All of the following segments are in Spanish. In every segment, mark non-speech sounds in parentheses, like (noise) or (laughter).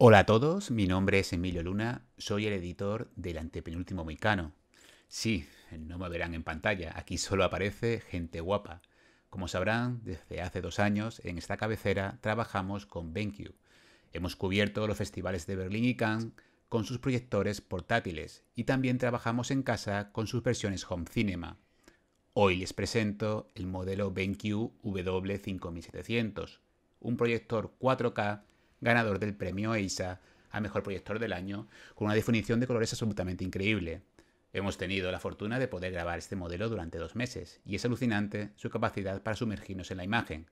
Hola a todos, mi nombre es Emilio Luna, soy el editor del antepenúltimo Moicano. Sí, no me verán en pantalla, aquí solo aparece gente guapa. Como sabrán, desde hace dos años en esta cabecera trabajamos con BenQ. Hemos cubierto los festivales de Berlín y Cannes con sus proyectores portátiles y también trabajamos en casa con sus versiones home cinema. Hoy les presento el modelo BenQ W5700, un proyector 4K ganador del premio EISA a Mejor Proyector del Año, con una definición de colores absolutamente increíble. Hemos tenido la fortuna de poder grabar este modelo durante dos meses, y es alucinante su capacidad para sumergirnos en la imagen.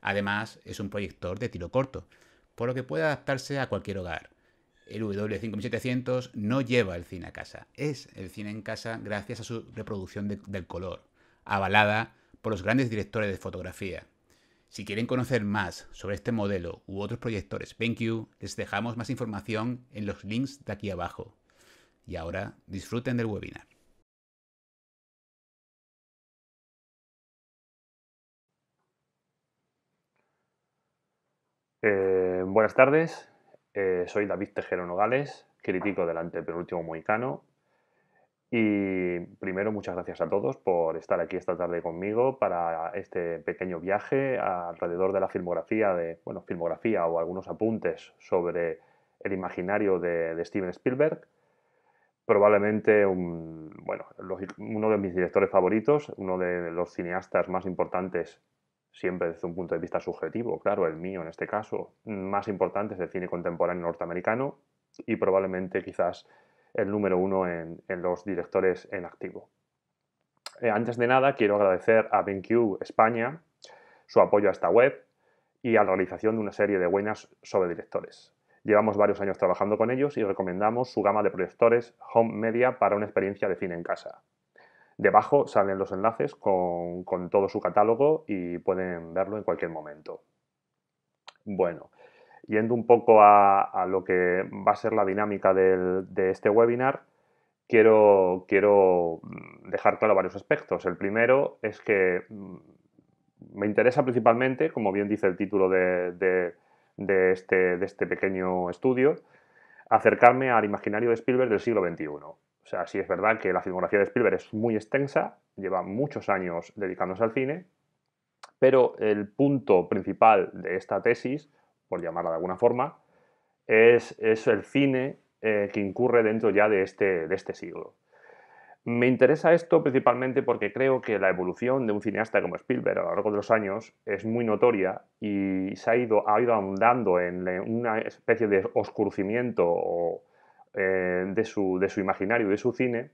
Además, es un proyector de tiro corto, por lo que puede adaptarse a cualquier hogar. El W5700 no lleva el cine a casa, es el cine en casa gracias a su reproducción del color, avalada por los grandes directores de fotografía, si quieren conocer más sobre este modelo u otros proyectores BenQ, les dejamos más información en los links de aquí abajo. Y ahora disfruten del webinar. Eh, buenas tardes, eh, soy David Tejero Nogales, crítico del antepenúltimo mohicano y primero, muchas gracias a todos por estar aquí esta tarde conmigo para este pequeño viaje alrededor de la filmografía de, bueno, filmografía o algunos apuntes sobre el imaginario de, Steven Spielberg. Probablemente un, bueno, uno de mis directores favoritos, uno de los cineastas más importantes siempre desde un punto de vista subjetivo, claro, el mío en este caso, más importantes del cine contemporáneo norteamericano y probablemente quizás el número uno en, los directores en activo. Eh, antes de nada, quiero agradecer a BenQ España su apoyo a esta web y a la realización de una serie de buenas sobre directores. Llevamos varios años trabajando con ellos y recomendamos su gama de proyectores Home Media para una experiencia de cine en casa. Debajo salen los enlaces con, con todo su catálogo y pueden verlo en cualquier momento. Bueno, yendo un poco a, lo que va a ser la dinámica de este webinar, quiero, mm, dejar claro varios aspectos. El primero es que mm, me interesa principalmente, como bien dice el título de, este, de este, pequeño estudio, acercarme al imaginario de Spielberg del siglo XXI. O sea, sí es verdad que la filmografía de Spielberg es muy extensa, lleva muchos años dedicándose al cine, pero el punto principal de esta tesis por llamarla de alguna forma, es, el cine eh, que incurre dentro ya de este, de este siglo. Me interesa esto principalmente porque creo que la evolución de un cineasta como Spielberg a lo largo de los años es muy notoria y se ha ido, ha ido ahondando en una especie de oscurcimiento eh, de, su, de, su, imaginario, de su cine,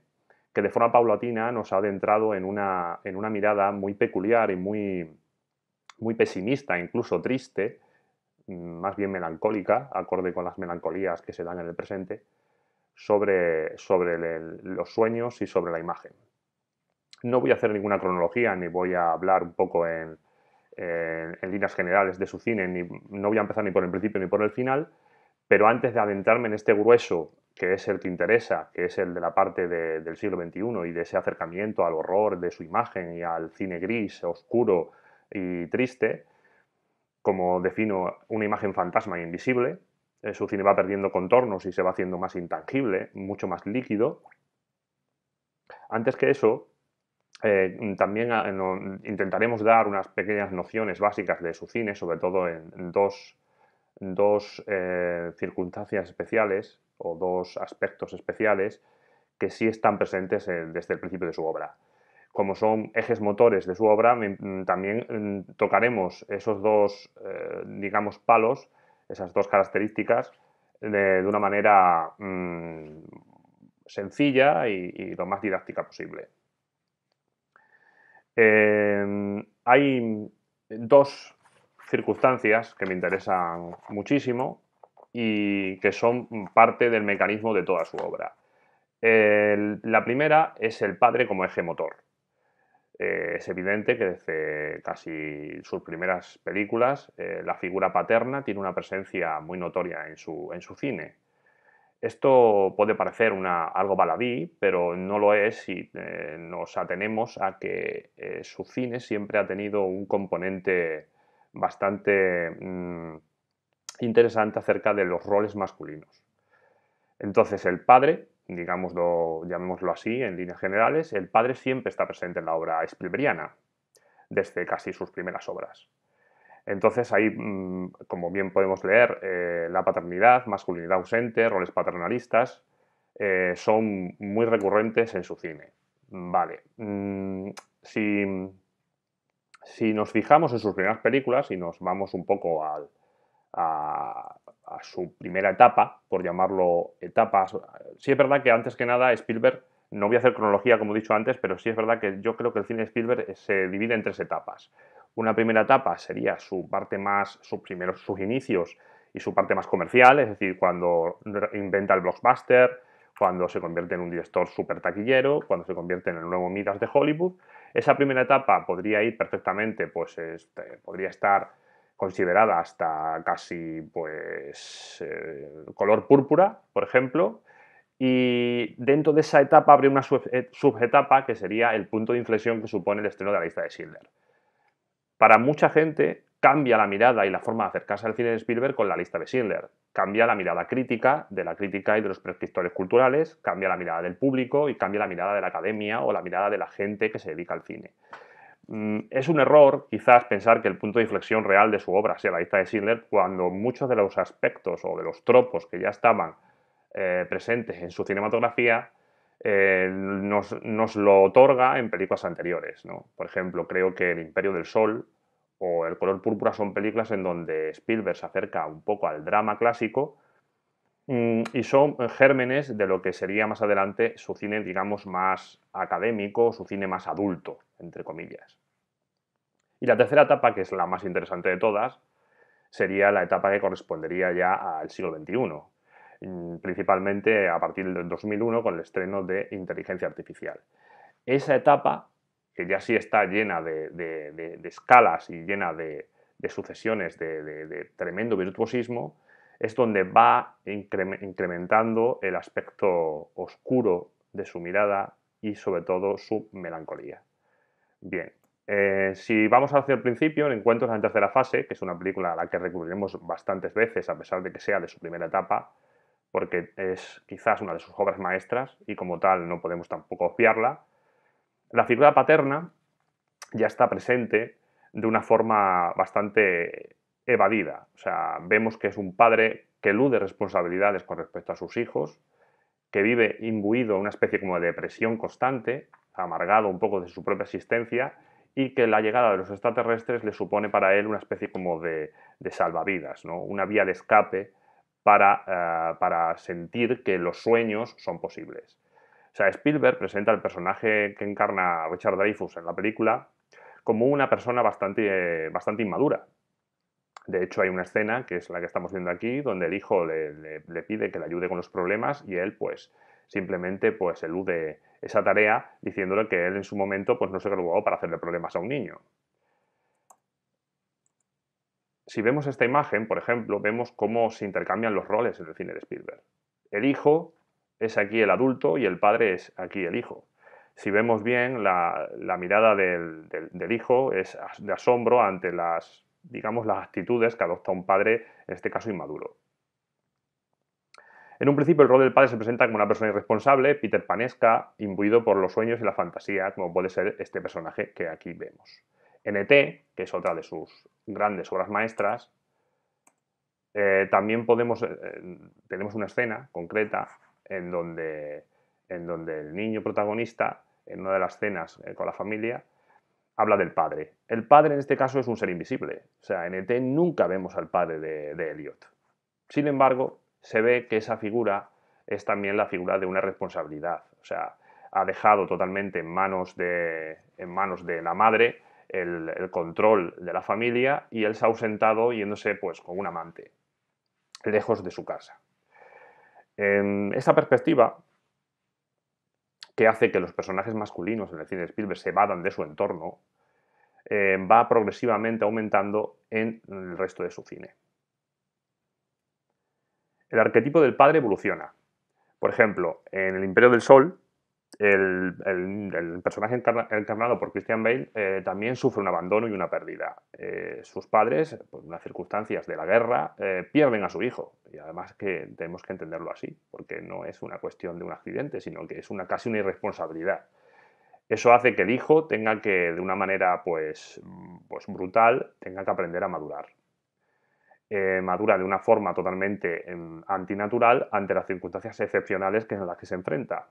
que de forma paulatina nos ha adentrado en una, en una mirada muy peculiar y muy, muy pesimista, incluso triste, más bien melancólica, acorde con las melancolías que se dan en el presente, sobre, los sueños y sobre la imagen. No voy a hacer ninguna cronología ni voy a hablar un poco en, líneas generales de su cine, ni, no voy a empezar ni por el principio ni por el final, pero antes de adentrarme en este grueso, que es el que interesa, que es el de la parte del siglo XXI y de ese acercamiento al horror, de su imagen y al cine gris, oscuro y triste, como defino una imagen fantasma e invisible. Eh, su cine va perdiendo contornos y se va haciendo más intangible, mucho más líquido. Antes que eso, eh, también ah, intentaremos dar unas pequeñas nociones básicas de su cine, sobre todo en, dos, eh, circunstancias especiales o dos aspectos especiales que sí están presentes desde el principio de su obra como son ejes motores de su obra, mm, también mm, tocaremos esos dos, eh, digamos, palos, esas dos características, de, una manera mm, sencilla y, lo más didáctica posible. Em, hay dos circunstancias que me interesan muchísimo y que son parte del mecanismo de toda su obra. la primera es el padre como eje motor. Eh, es evidente que desde casi sus primeras películas eh, la figura paterna tiene una presencia muy notoria en su, en su cine. Esto puede parecer una, algo baladí, pero no lo es si eh, nos atenemos a que su cine siempre ha tenido un componente bastante mm, interesante acerca de los roles masculinos. Entonces el padre digámoslo, llamémoslo así, en líneas generales, el padre siempre está presente en la obra spielbergiana, desde casi sus primeras obras. Entonces ahí, mm, como bien podemos leer, eh, la paternidad, masculinidad ausente, roles paternalistas, eh, son muy recurrentes en su cine. Vale, mm, si, nos fijamos en sus primeras películas y nos vamos un poco al, a su primera etapa, por llamarlo etapas. Sí es verdad que antes que nada Spielberg, no voy a hacer cronología como he dicho antes, pero sí es verdad que yo creo que el cine Spielberg eh, se divide en tres etapas. Una primera etapa sería su parte más, sus primeros, sus inicios y su parte más comercial, es decir, cuando inventa el blockbuster, cuando se convierte en un director súper taquillero, cuando se convierte en el nuevo Midas de Hollywood. Esa primera etapa podría ir perfectamente, pues este, podría estar considerada hasta casi pues eh, color púrpura, por ejemplo, y dentro de esa etapa abre una eh, subetapa que sería el punto de inflexión que supone el estreno de la lista de Schindler. Para mucha gente cambia la mirada y la forma de acercarse al cine de Spielberg con la lista de Schindler. Cambia la mirada crítica de la crítica y de los prescriptores culturales, cambia la mirada del público y cambia la mirada de la academia o la mirada de la gente que se dedica al cine. Mm, es un error quizás pensar que el punto de inflexión real de su obra sea la lista de Schindler cuando muchos de los aspectos o de los tropos que ya estaban eh, presentes en su cinematografía eh, nos, lo otorga en películas anteriores. Por ejemplo, creo que El Imperio del Sol o El color púrpura son películas en donde Spielberg se acerca un poco al drama clásico, Mm, y son gérmenes de lo que sería más adelante su cine, digamos, más académico, su cine más adulto, entre comillas. Y la tercera etapa, que es la más interesante de todas, sería la etapa que correspondería ya al siglo XXI, mm, principalmente a partir del 2001 con el estreno de Inteligencia Artificial. Esa etapa, que ya sí está llena de, de escalas y llena de, sucesiones de tremendo virtuosismo, es donde va incrementando el aspecto oscuro de su mirada y sobre todo su melancolía. Bien, eh, si vamos hacia el principio, en Encuentros de la tercera fase, que es una película a la que recurriremos bastantes veces a pesar de que sea de su primera etapa, porque es quizás una de sus obras maestras y como tal no podemos tampoco obviarla, la figura paterna ya está presente de una forma bastante evadida. O sea, vemos que es un padre que elude responsabilidades con respecto a sus hijos, que vive imbuido en una especie como de depresión constante, amargado un poco de su propia existencia, y que la llegada de los extraterrestres le supone para él una especie como de, salvavidas, ¿no? una vía de escape eh, para, sentir que los sueños son posibles. O sea, Spielberg presenta al personaje que encarna Richard Dreyfus en la película como una persona bastante, bastante inmadura, de hecho, hay una escena, que es la que estamos viendo aquí, donde el hijo le, pide que le ayude con los problemas y él, pues, simplemente pues elude esa tarea diciéndole que él en su momento pues no se graduó para hacerle problemas a un niño. Si vemos esta imagen, por ejemplo, vemos cómo se intercambian los roles en el cine de Spielberg. El hijo es aquí el adulto y el padre es aquí el hijo. Si vemos bien, la, mirada del hijo es de asombro ante las digamos, las actitudes que adopta un padre, en este caso inmaduro. En un principio el rol del padre se presenta como una persona irresponsable, Peter Panesca, imbuido por los sueños y la fantasía, como puede ser este personaje que aquí vemos. NT, que es otra de sus grandes obras maestras, eh, también podemos, eh, eh, tenemos una escena concreta en donde, en donde el niño protagonista, en una de las escenas con la familia, habla del padre. El padre en este caso es un ser invisible. O sea, en ET nunca vemos al padre de, de Elliot. Sin embargo, se ve que esa figura es también la figura de una responsabilidad. O sea, ha dejado totalmente en manos de, en manos de la madre el, control de la familia y él se ha ausentado yéndose pues, con un amante, lejos de su casa. En esta perspectiva que hace que los personajes masculinos en el cine de Spielberg se vadan de su entorno, eh, va progresivamente aumentando en el resto de su cine. El arquetipo del padre evoluciona. Por ejemplo, en El Imperio del Sol, el, personaje encarnado por Christian Bale eh, también sufre un abandono y una pérdida. Eh, sus padres, por unas circunstancias de la guerra, eh, pierden a su hijo. Y además que tenemos que entenderlo así, porque no es una cuestión de un accidente, sino que es una, casi una irresponsabilidad. Eso hace que el hijo tenga que, de una manera pues, pues brutal, tenga que aprender a madurar. madura de una forma totalmente em, antinatural ante las circunstancias excepcionales que en las que se enfrenta.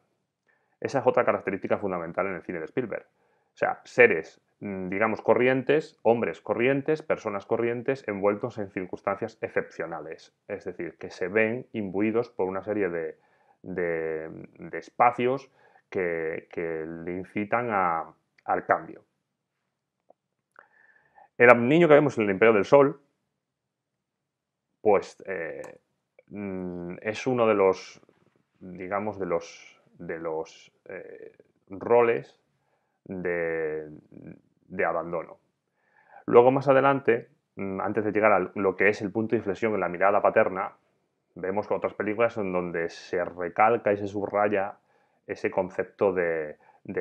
Esa es otra característica fundamental en el cine de Spielberg. O sea, seres, mm, digamos, corrientes, hombres corrientes, personas corrientes, envueltos en circunstancias excepcionales. Es decir, que se ven imbuidos por una serie de, espacios que, le incitan al cambio. El niño que vemos en el Imperio del Sol, pues eh, mm, es uno de los, digamos, de los de los eh, roles de, abandono. Luego más adelante, mm, antes de llegar a lo que es el punto de inflexión en la mirada paterna, vemos otras películas en donde se recalca y se subraya ese concepto de,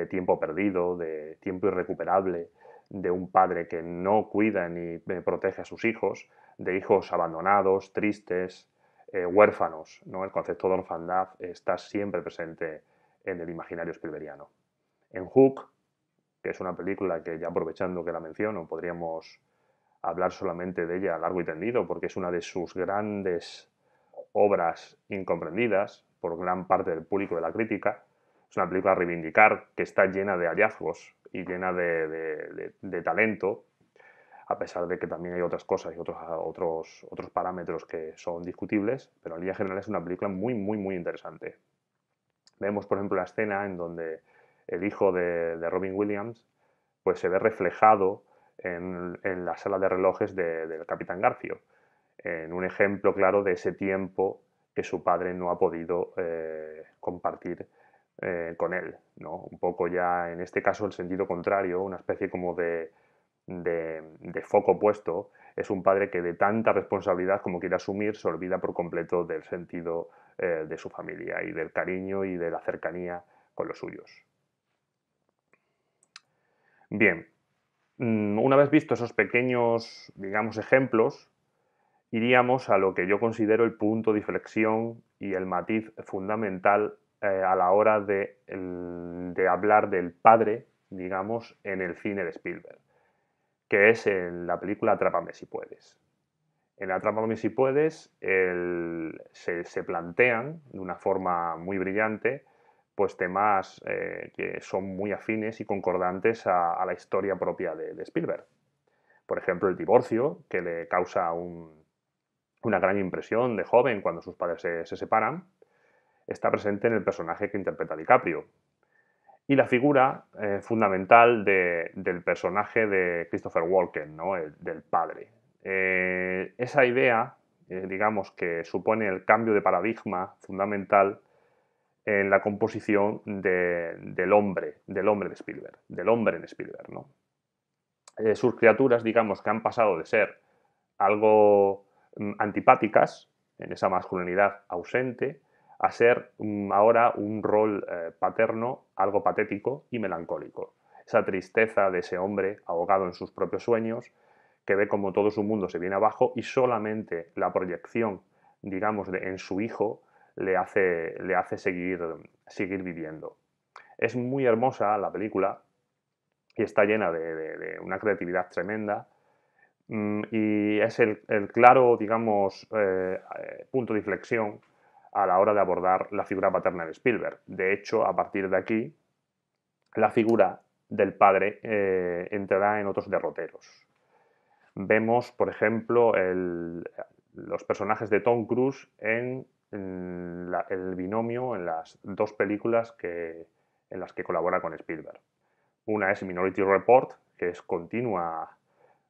tiempo perdido, de tiempo irrecuperable, de un padre que no cuida ni eh, protege a sus hijos, de hijos abandonados, tristes, eh, huérfanos. ¿no? El concepto de orfandad está siempre presente en el imaginario spilberiano. En Hook, que es una película que ya aprovechando que la menciono, podríamos hablar solamente de ella a largo y tendido, porque es una de sus grandes obras incomprendidas por gran parte del público de la crítica. Es una película a reivindicar que está llena de hallazgos y llena de, talento, a pesar de que también hay otras cosas y otros, otros, otros parámetros que son discutibles, pero en línea general es una película muy, muy, muy interesante. Vemos, por ejemplo, la escena en donde el hijo de, Robin Williams pues, se ve reflejado en, la sala de relojes del capitán Garfio, en un ejemplo claro de ese tiempo que su padre no ha podido eh, compartir eh, con él. ¿no? Un poco ya, en este caso, el sentido contrario, una especie como de, de, de, foco opuesto. es un padre que de tanta responsabilidad como quiere asumir se olvida por completo del sentido eh, de su familia y del cariño y de la cercanía con los suyos. Bien, mm, una vez visto esos pequeños, digamos, ejemplos, iríamos a lo que yo considero el punto de inflexión y el matiz fundamental eh, a la hora de, hablar del padre, digamos, en el cine de Spielberg, que es en la película Atrápame si puedes. En Atrápame trama si puedes se, plantean de una forma muy brillante pues temas eh, que son muy afines y concordantes a, la historia propia de, Spielberg. Por ejemplo, el divorcio, que le causa una gran impresión de joven cuando sus padres se, separan, está presente en el personaje que interpreta DiCaprio, y la figura eh, fundamental del personaje de Christopher Walken, ¿no? el, del padre. Eh, esa idea, eh, digamos, que supone el cambio de paradigma fundamental en la composición del hombre, del hombre de Spielberg, del hombre en Spielberg, ¿no? Eh, sus criaturas, digamos, que han pasado de ser algo mm, antipáticas, en esa masculinidad ausente, a ser mm, ahora un rol paterno, algo patético y melancólico. Esa tristeza de ese hombre ahogado en sus propios sueños que ve como todo su mundo se viene abajo y solamente la proyección, digamos, de, en su hijo le hace, le hace seguir, seguir viviendo. Es muy hermosa la película y está llena de, una creatividad tremenda mm, y es el, claro, digamos, eh, punto de inflexión a la hora de abordar la figura paterna de Spielberg. De hecho, a partir de aquí, la figura del padre eh, entrará en otros derroteros. Vemos, por ejemplo, los personajes de Tom Cruise en, el binomio, en las dos películas que, en las que colabora con Spielberg. Una es Minority Report, que es continua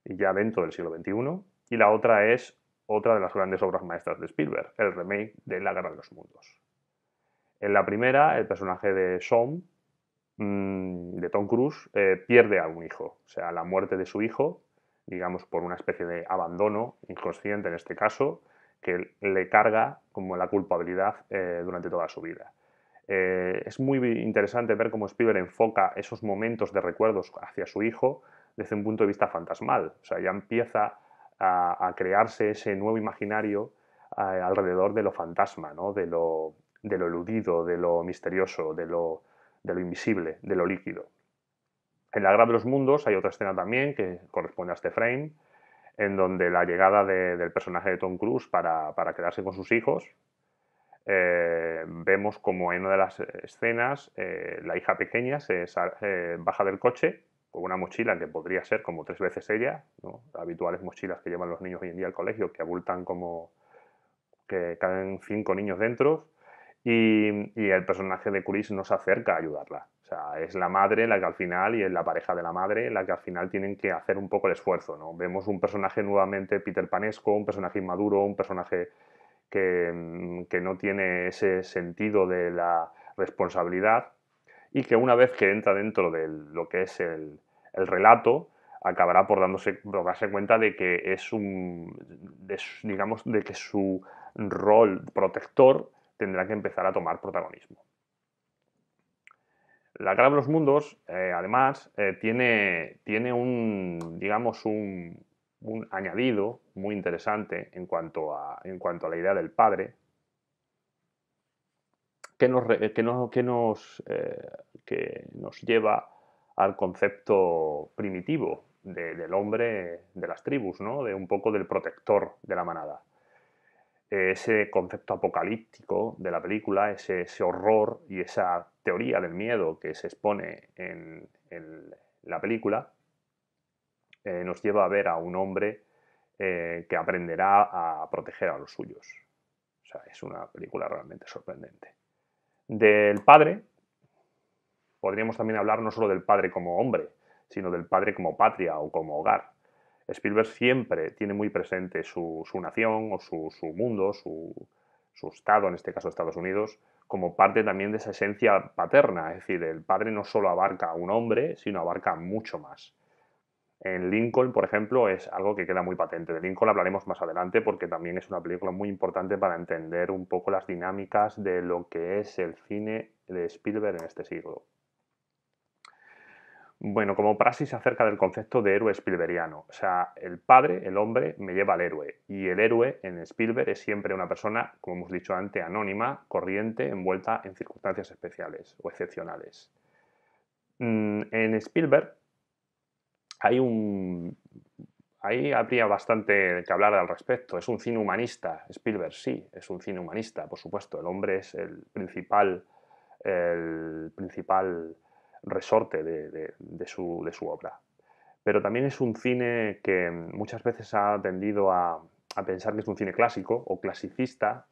ya dentro del siglo XXI, y la otra es otra de las grandes obras maestras de Spielberg, el remake de La Guerra de los Mundos. En la primera, el personaje de Sean, mm, de Tom Cruise, eh, pierde a un hijo. O sea, la muerte de su hijo digamos, por una especie de abandono inconsciente en este caso, que le carga como la culpabilidad eh, durante toda su vida. Eh, es muy interesante ver cómo Spielberg enfoca esos momentos de recuerdos hacia su hijo desde un punto de vista fantasmal. O sea, ya empieza a, crearse ese nuevo imaginario eh, alrededor de lo fantasma, ¿no? de, lo, de, lo, eludido, de lo misterioso, de lo, de lo invisible, de lo líquido. En la Guerra de los Mundos hay otra escena también que corresponde a este frame, en donde la llegada del personaje de Tom Cruise para, quedarse con sus hijos, eh, vemos como en una de las eh, escenas eh, la hija pequeña se baja del coche con una mochila que podría ser como tres veces ella, habituales mochilas que llevan los niños hoy en día al colegio, que abultan como que caen cinco niños dentro, y, y el personaje de Cruise no se acerca a ayudarla es la madre la que al final, y es la pareja de la madre, la que al final tienen que hacer un poco el esfuerzo, ¿no? Vemos un personaje nuevamente Peter Panesco, un personaje inmaduro, un personaje mm, que, no tiene ese sentido de la responsabilidad y que una vez que entra dentro de lo que es el, relato, acabará por, darse cuenta de que es un, digamos, de que su rol protector tendrá que empezar a tomar protagonismo. La cara de los mundos, eh, además, eh, tiene, tiene un, digamos, un, añadido muy interesante en cuanto, a, en cuanto a la idea del padre, que nos, que nos, eh, que nos, lleva al concepto primitivo del hombre de las tribus, ¿no? de un poco del protector de la manada ese concepto apocalíptico de la película, ese, horror y esa teoría del miedo que se expone en, la película, eh, nos lleva a ver a un hombre eh, que aprenderá a proteger a los suyos. es una película realmente sorprendente. Del padre, podríamos también hablar no solo del padre como hombre, sino del padre como patria o como hogar. Spielberg siempre tiene muy presente su, nación o su, mundo, su, su, estado, en este caso Estados Unidos, como parte también de esa esencia paterna. Es decir, el padre no solo abarca a un hombre, sino abarca mucho más. En Lincoln, por ejemplo, es algo que queda muy patente. De Lincoln hablaremos más adelante porque también es una película muy importante para entender un poco las dinámicas de lo que es el cine de Spielberg en este siglo. Bueno, como praxis acerca del concepto de héroe Spielbergiano. O sea, el padre, el hombre, me lleva al héroe. Y el héroe en Spielberg es siempre una persona, como hemos dicho antes, anónima, corriente, envuelta en circunstancias especiales o excepcionales. Mm, en Spielberg hay un... Ahí habría bastante que hablar al respecto. Es un cine humanista, Spielberg sí, es un cine humanista, por supuesto. El hombre es el principal, el principal resorte de, su, obra. Pero también es un cine que muchas veces ha tendido a, pensar que es un cine clásico o clasicista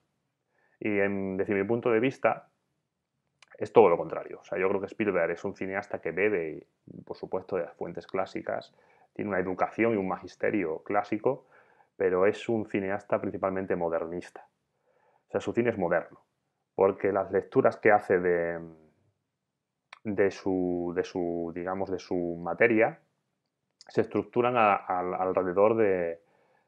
y en, desde mi punto de vista es todo lo contrario. O sea, yo creo que Spielberg es un cineasta que bebe, por supuesto, de las fuentes clásicas, tiene una educación y un magisterio clásico, pero es un cineasta principalmente modernista. O sea, su cine es moderno, porque las lecturas que hace de, de su, de su digamos, de su materia, se estructuran alrededor de,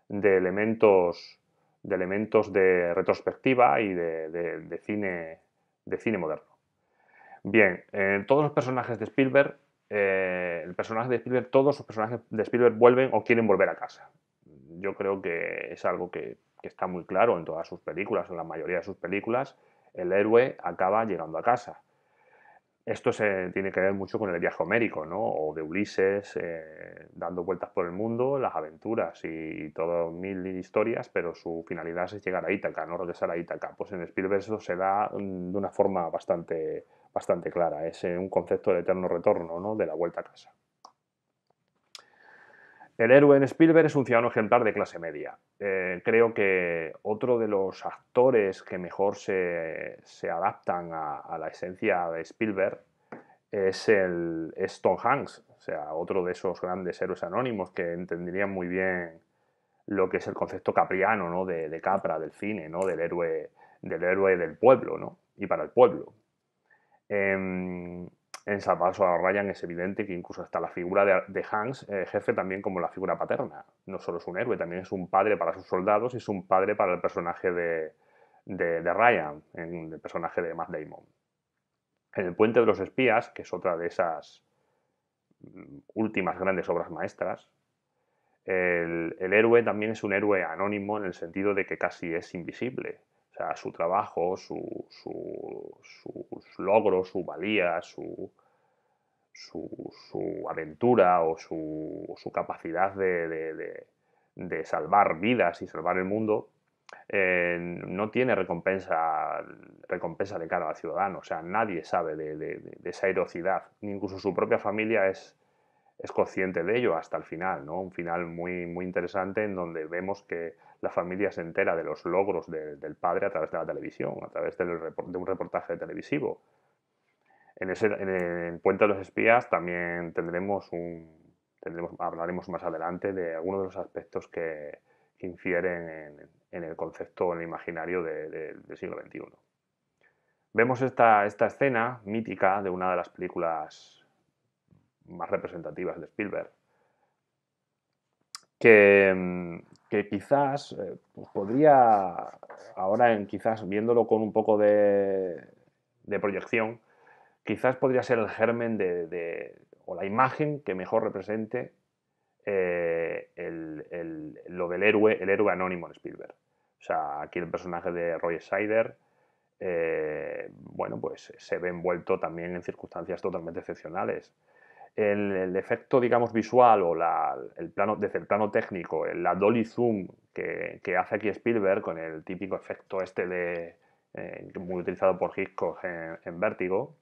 elementos, de elementos de retrospectiva y de, cine, de cine moderno. Bien, en eh, todos los personajes de Spielberg, eh, el personaje de Spielberg, todos los personajes de Spielberg vuelven o quieren volver a casa. Yo creo que es algo que está muy claro en todas sus películas, en la mayoría de sus películas, el héroe acaba llegando a casa. Esto se tiene que ver mucho con el viaje homérico, ¿no? O de Ulises, eh, dando vueltas por el mundo, las aventuras y, todo mil historias, pero su finalidad es llegar a Ítaca, no regresar a Ítaca. Pues en Spielberg se da mm, de una forma bastante, bastante clara. Es eh, un concepto de eterno retorno, ¿no? De la vuelta a casa. El héroe en Spielberg es un ciudadano ejemplar de clase media. Eh, creo que otro de los actores que mejor se, adaptan a, la esencia de Spielberg es, el, Hanks, o sea, otro de esos grandes héroes anónimos que entenderían muy bien lo que es el concepto capriano, ¿no? De, Capra, del cine, ¿no? Del héroe, del héroe del pueblo, ¿no? Y para el pueblo. Em, en Salvador a Ryan es evidente que incluso hasta la figura de, Hanks Hans, eh, también como la figura paterna, no solo es un héroe, también es un padre para sus soldados y es un padre para el personaje de, Ryan, el personaje de Matt Damon. En El Puente de los Espías, que es otra de esas mm, últimas grandes obras maestras, el héroe también es un héroe anónimo en el sentido de que casi es invisible su trabajo, sus logros, su valía, su, su aventura o su, capacidad de, salvar vidas y salvar el mundo, eh, no tiene recompensa, recompensa de cara ciudadano. O sea, nadie sabe de, esa heroicidad ni incluso su propia familia es es consciente de ello hasta el final, ¿no? Un final muy, muy interesante en donde vemos que la familia se entera de los logros del padre a través de la televisión, a través de un reportaje televisivo. En, ese, en, Puente de los Espías también tendremos un, tendremos, hablaremos más adelante de algunos de los aspectos que, infieren en, el concepto, en el imaginario del siglo XXI. Vemos esta, esta escena mítica de una de las películas más representativas de Spielberg, que, mm, quizás eh, pues podría, ahora en, quizás viéndolo con un poco de, proyección, quizás podría ser el germen de, o la imagen que mejor represente eh, lo del héroe, el héroe anónimo en Spielberg. O sea, aquí el personaje de Roy Snyder, eh, bueno, pues se ve envuelto también en circunstancias totalmente excepcionales el, efecto, digamos, visual o el plano, desde el plano técnico, la dolly zoom que, hace aquí Spielberg con el típico efecto este de, eh, muy utilizado por Hitchcock en, Vértigo,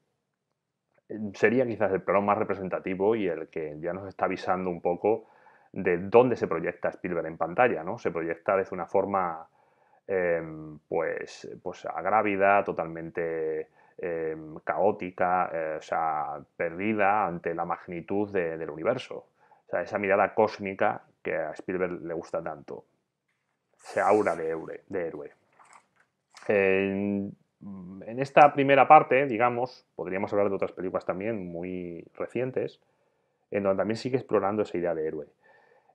sería quizás el plano más representativo y el que ya nos está avisando un poco de dónde se proyecta Spielberg en pantalla, ¿no? Se proyecta desde una forma em, pues, pues agrávida, totalmente Em, caótica, eh, o sea, perdida ante la magnitud del universo. sea, esa mirada cósmica que a Spielberg le gusta tanto. Se aura de, de héroe. En, esta primera parte, digamos, podríamos hablar de otras películas también muy recientes, en donde también sigue explorando esa idea de héroe.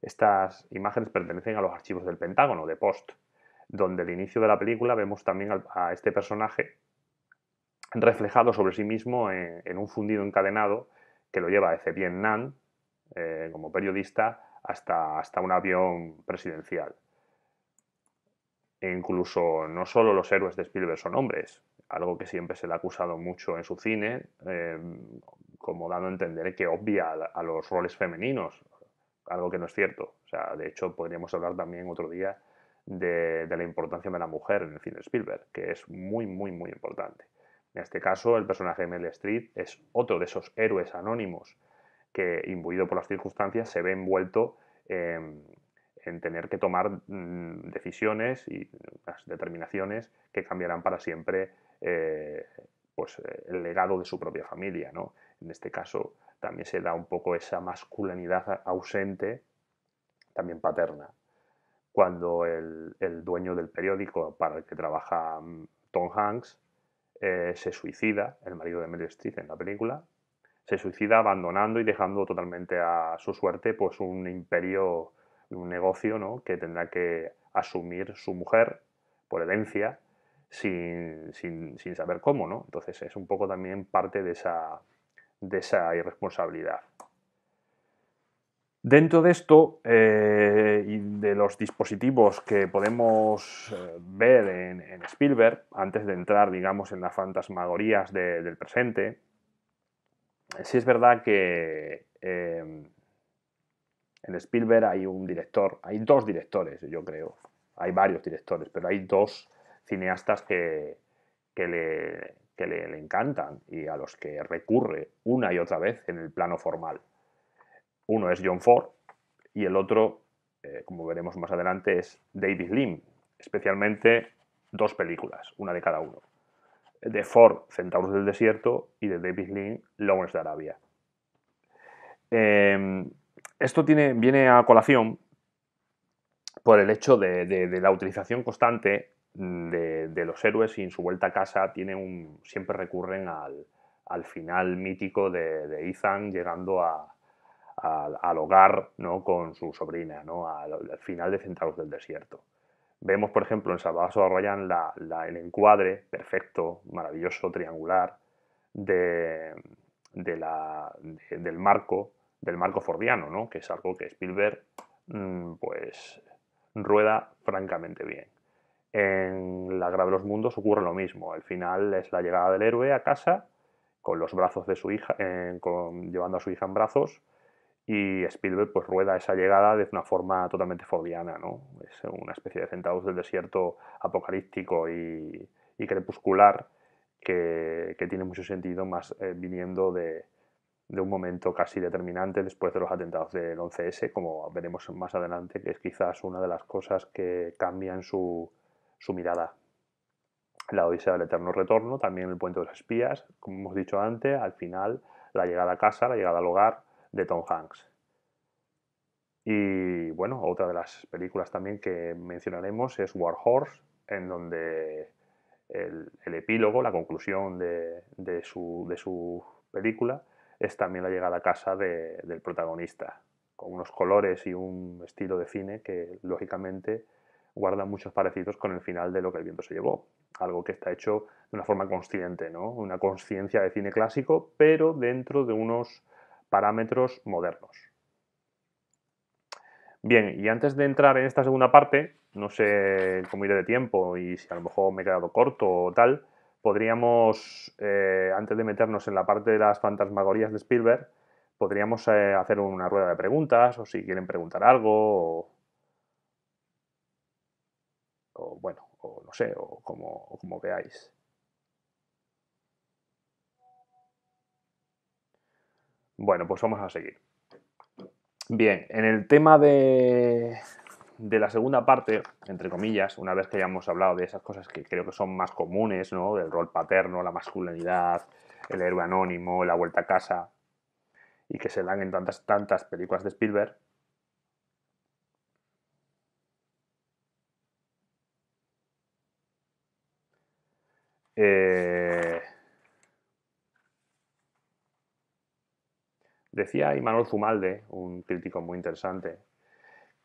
Estas imágenes pertenecen a los archivos del Pentágono, de Post, donde al inicio de la película vemos también a este personaje reflejado sobre sí mismo en, un fundido encadenado que lo lleva desde Vietnam, eh, como periodista, hasta, hasta un avión presidencial. E incluso no solo los héroes de Spielberg son hombres, algo que siempre se le ha acusado mucho en su cine, eh, como dando a entender que obvia a, los roles femeninos, algo que no es cierto. O sea, de hecho, podríamos hablar también otro día de, de, la importancia de la mujer en el cine de Spielberg, que es muy, muy, muy importante. En este caso, el personaje de Mel Street es otro de esos héroes anónimos que, imbuido por las circunstancias, se ve envuelto en tener que tomar mm, decisiones y las determinaciones que cambiarán para siempre eh, pues, eh, el legado de su propia familia. En este caso, también se da un poco esa masculinidad ausente, también paterna. Cuando el dueño del periódico para el que trabaja mm, Tom Hanks eh, se suicida, el marido de Meryl Streep en la película, se suicida abandonando y dejando totalmente a su suerte pues un imperio, un negocio ¿no? que tendrá que asumir su mujer por herencia sin, saber cómo. ¿no? Entonces es un poco también parte de esa irresponsabilidad. Dentro de esto eh, y de los dispositivos que podemos eh, ver en, Spielberg, antes de entrar, digamos, en las fantasmagorías del presente, sí es verdad que em, en Spielberg hay un director, hay dos directores, yo creo, hay varios directores, pero hay dos cineastas que, le encantan y a los que recurre una y otra vez en el plano formal uno es John Ford y el otro, eh, como veremos más adelante, es David Lim, especialmente dos películas, una de cada uno. De Ford, Centauros del Desierto, y de David Lim, Lawrence de Arabia. Em, esto tiene, viene a colación por el hecho de, la utilización constante de, los héroes y en su vuelta a casa siempre recurren al, al final mítico de, Ethan llegando a, al, hogar ¿no? con su sobrina, ¿no? al, final de Centauros del Desierto. Vemos, por ejemplo, en Salvador o el encuadre perfecto, maravilloso, triangular de, del, marco, del marco fordiano, ¿no? que es algo que Spielberg mm, pues, rueda francamente bien. En La Grave de los Mundos ocurre lo mismo. El final es la llegada del héroe a casa con los brazos de su hija, eh, llevando a su hija en brazos y Spielberg pues rueda esa llegada de una forma totalmente fordiana, ¿no? Es una especie de centavos del desierto apocalíptico y, crepuscular que, tiene mucho sentido más eh, viniendo de, un momento casi determinante después de los atentados del 11S, como veremos más adelante, que es quizás una de las cosas que cambian su, su mirada. La Odisea del Eterno Retorno, también el Puente de los Espías, como hemos dicho antes, al final la llegada a casa, la llegada al hogar, de Tom Hanks. Y bueno, otra de las películas también que mencionaremos es War Horse, en donde el, epílogo, la conclusión de, de, su, película, es también la llegada a casa del protagonista, con unos colores y un estilo de cine que lógicamente guarda muchos parecidos con el final de lo que el viento se llevó, algo que está hecho de una forma consciente, ¿no? una conciencia de cine clásico, pero dentro de unos parámetros modernos. Bien, y antes de entrar en esta segunda parte, no sé cómo iré de tiempo y si a lo mejor me he quedado corto o tal, podríamos, eh, antes de meternos en la parte de las fantasmagorías de Spielberg, podríamos eh, hacer una rueda de preguntas o si quieren preguntar algo o, bueno, o no sé, o como veáis. Bueno, pues vamos a seguir. Bien, en el tema de, de la segunda parte, entre comillas, una vez que hayamos hablado de esas cosas que creo que son más comunes, ¿no? Del rol paterno, la masculinidad, el héroe anónimo, la vuelta a casa, y que se dan en tantas, tantas películas de Spielberg. Eh, Decía Imanol Zumalde, un crítico muy interesante,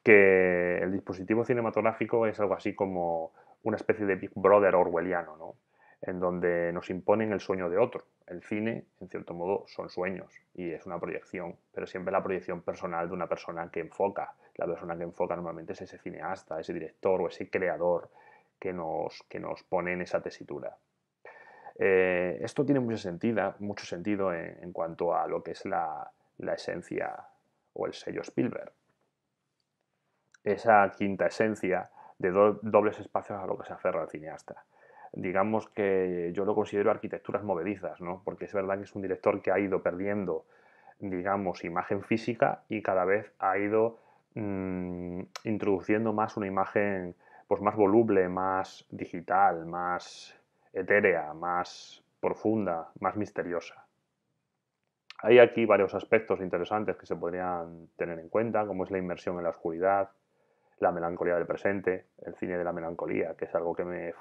que el dispositivo cinematográfico es algo así como una especie de Big Brother orwelliano, ¿no? en donde nos imponen el sueño de otro. El cine, en cierto modo, son sueños y es una proyección, pero siempre la proyección personal de una persona que enfoca. La persona que enfoca normalmente es ese cineasta, ese director o ese creador que nos, que nos pone en esa tesitura. Eh, esto tiene mucho sentido, mucho sentido en, cuanto a lo que es la, la esencia o el sello Spielberg. Esa quinta esencia de dobles espacios a lo que se aferra el cineasta. Digamos que yo lo considero arquitecturas movedizas, ¿no? porque es verdad que es un director que ha ido perdiendo, digamos, imagen física y cada vez ha ido mm, introduciendo más una imagen pues, más voluble, más digital, más etérea, más profunda, más misteriosa. Hay aquí varios aspectos interesantes que se podrían tener en cuenta, como es la inmersión en la oscuridad, la melancolía del presente, el cine de la melancolía, que es algo que me,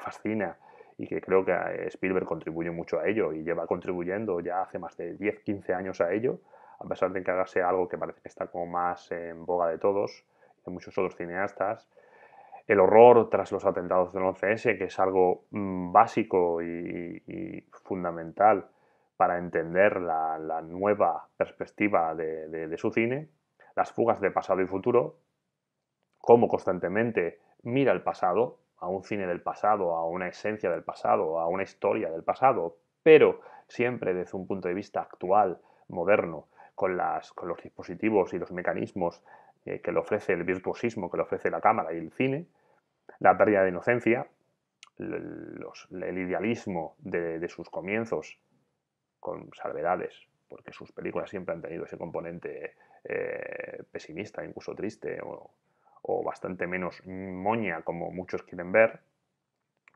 fascina y que creo que Spielberg contribuye mucho a ello y lleva contribuyendo ya hace más de 10, 15 años a ello, a pesar de que haga algo que parece que está como más en boga de todos, de muchos otros cineastas. El horror tras los atentados del 11S, que es algo mm, básico y fundamental para entender la, nueva perspectiva de, su cine, las fugas de pasado y futuro, cómo constantemente mira el pasado, a un cine del pasado, a una esencia del pasado, a una historia del pasado, pero siempre desde un punto de vista actual, moderno, con, los dispositivos y los mecanismos eh, que le ofrece el virtuosismo, que le ofrece la cámara y el cine, la pérdida de inocencia, el idealismo de sus comienzos con salvedades, porque sus películas siempre han tenido ese componente eh, pesimista, incluso triste, o, bastante menos moña, como muchos quieren ver.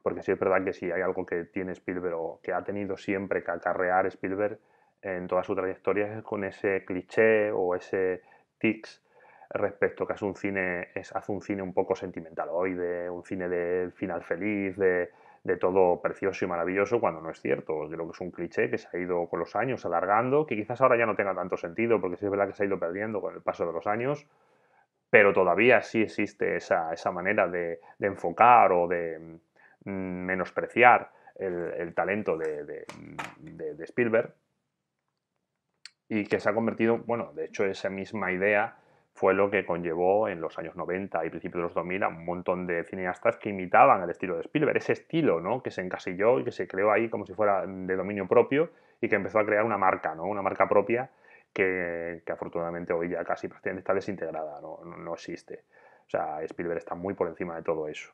Porque sí es verdad que si hay algo que tiene Spielberg o que ha tenido siempre que acarrear Spielberg en toda su trayectoria es con ese cliché o ese tics respecto que hace un cine, es, hace un cine un poco sentimental hoy, de un cine de final feliz, de de todo precioso y maravilloso cuando no es cierto. Creo que es un cliché que se ha ido con los años alargando, que quizás ahora ya no tenga tanto sentido, porque sí es verdad que se ha ido perdiendo con el paso de los años, pero todavía sí existe esa, manera de, enfocar o de mm, menospreciar el, talento de, de Spielberg y que se ha convertido, bueno, de hecho esa misma idea fue lo que conllevó en los años 90 y principios de los 2000 a un montón de cineastas que imitaban el estilo de Spielberg, ese estilo ¿no? que se encasilló y que se creó ahí como si fuera de dominio propio y que empezó a crear una marca, ¿no? una marca propia que, afortunadamente hoy ya casi prácticamente está desintegrada, no, existe. O sea, Spielberg está muy por encima de todo eso.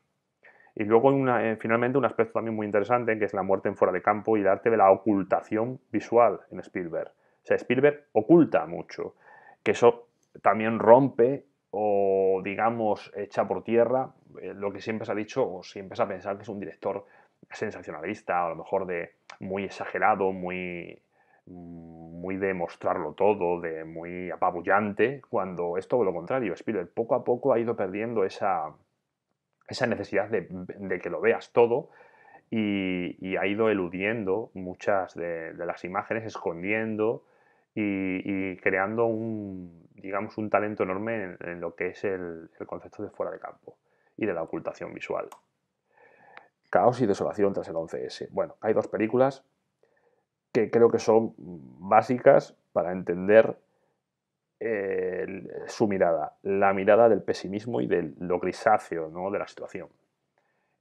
Y luego, eh, finalmente, un aspecto también muy interesante, que es la muerte en fuera de campo y el arte de la ocultación visual en Spielberg. O sea, Spielberg oculta mucho, que eso también rompe o, digamos, echa por tierra eh, lo que siempre se ha dicho o siempre se ha pensado que es un director sensacionalista, a lo mejor de muy exagerado, muy mm, muy de mostrarlo todo, de muy apabullante, cuando es todo lo contrario. Spielberg poco a poco ha ido perdiendo esa, esa necesidad de, que lo veas todo y, ha ido eludiendo muchas de, de, las imágenes, escondiendo y, creando un, digamos, un talento enorme en, lo que es el, concepto de fuera de campo y de la ocultación visual. Caos y desolación tras el 11S. Bueno, hay dos películas que creo que son básicas para entender eh, su mirada, la mirada del pesimismo y de lo grisáceo de la situación.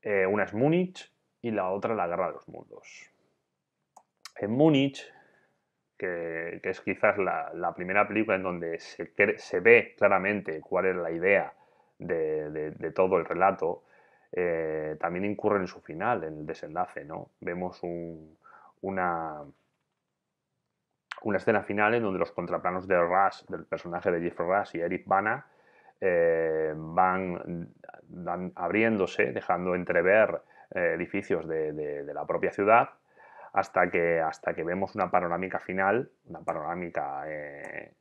Eh, una es Múnich y la otra la guerra de los mundos. En Múnich que, es quizás la, primera película en donde se, ve claramente cuál es la idea de, todo el relato, eh, también incurre en su final, en el desenlace, ¿no? Vemos una, una escena final en donde los contraplanos de Rush, del personaje de Jeff Rush y Eric Bana, eh, van, abriéndose, dejando entrever eh, edificios de, la propia ciudad hasta que, hasta que vemos una panorámica final, una panorámica eh,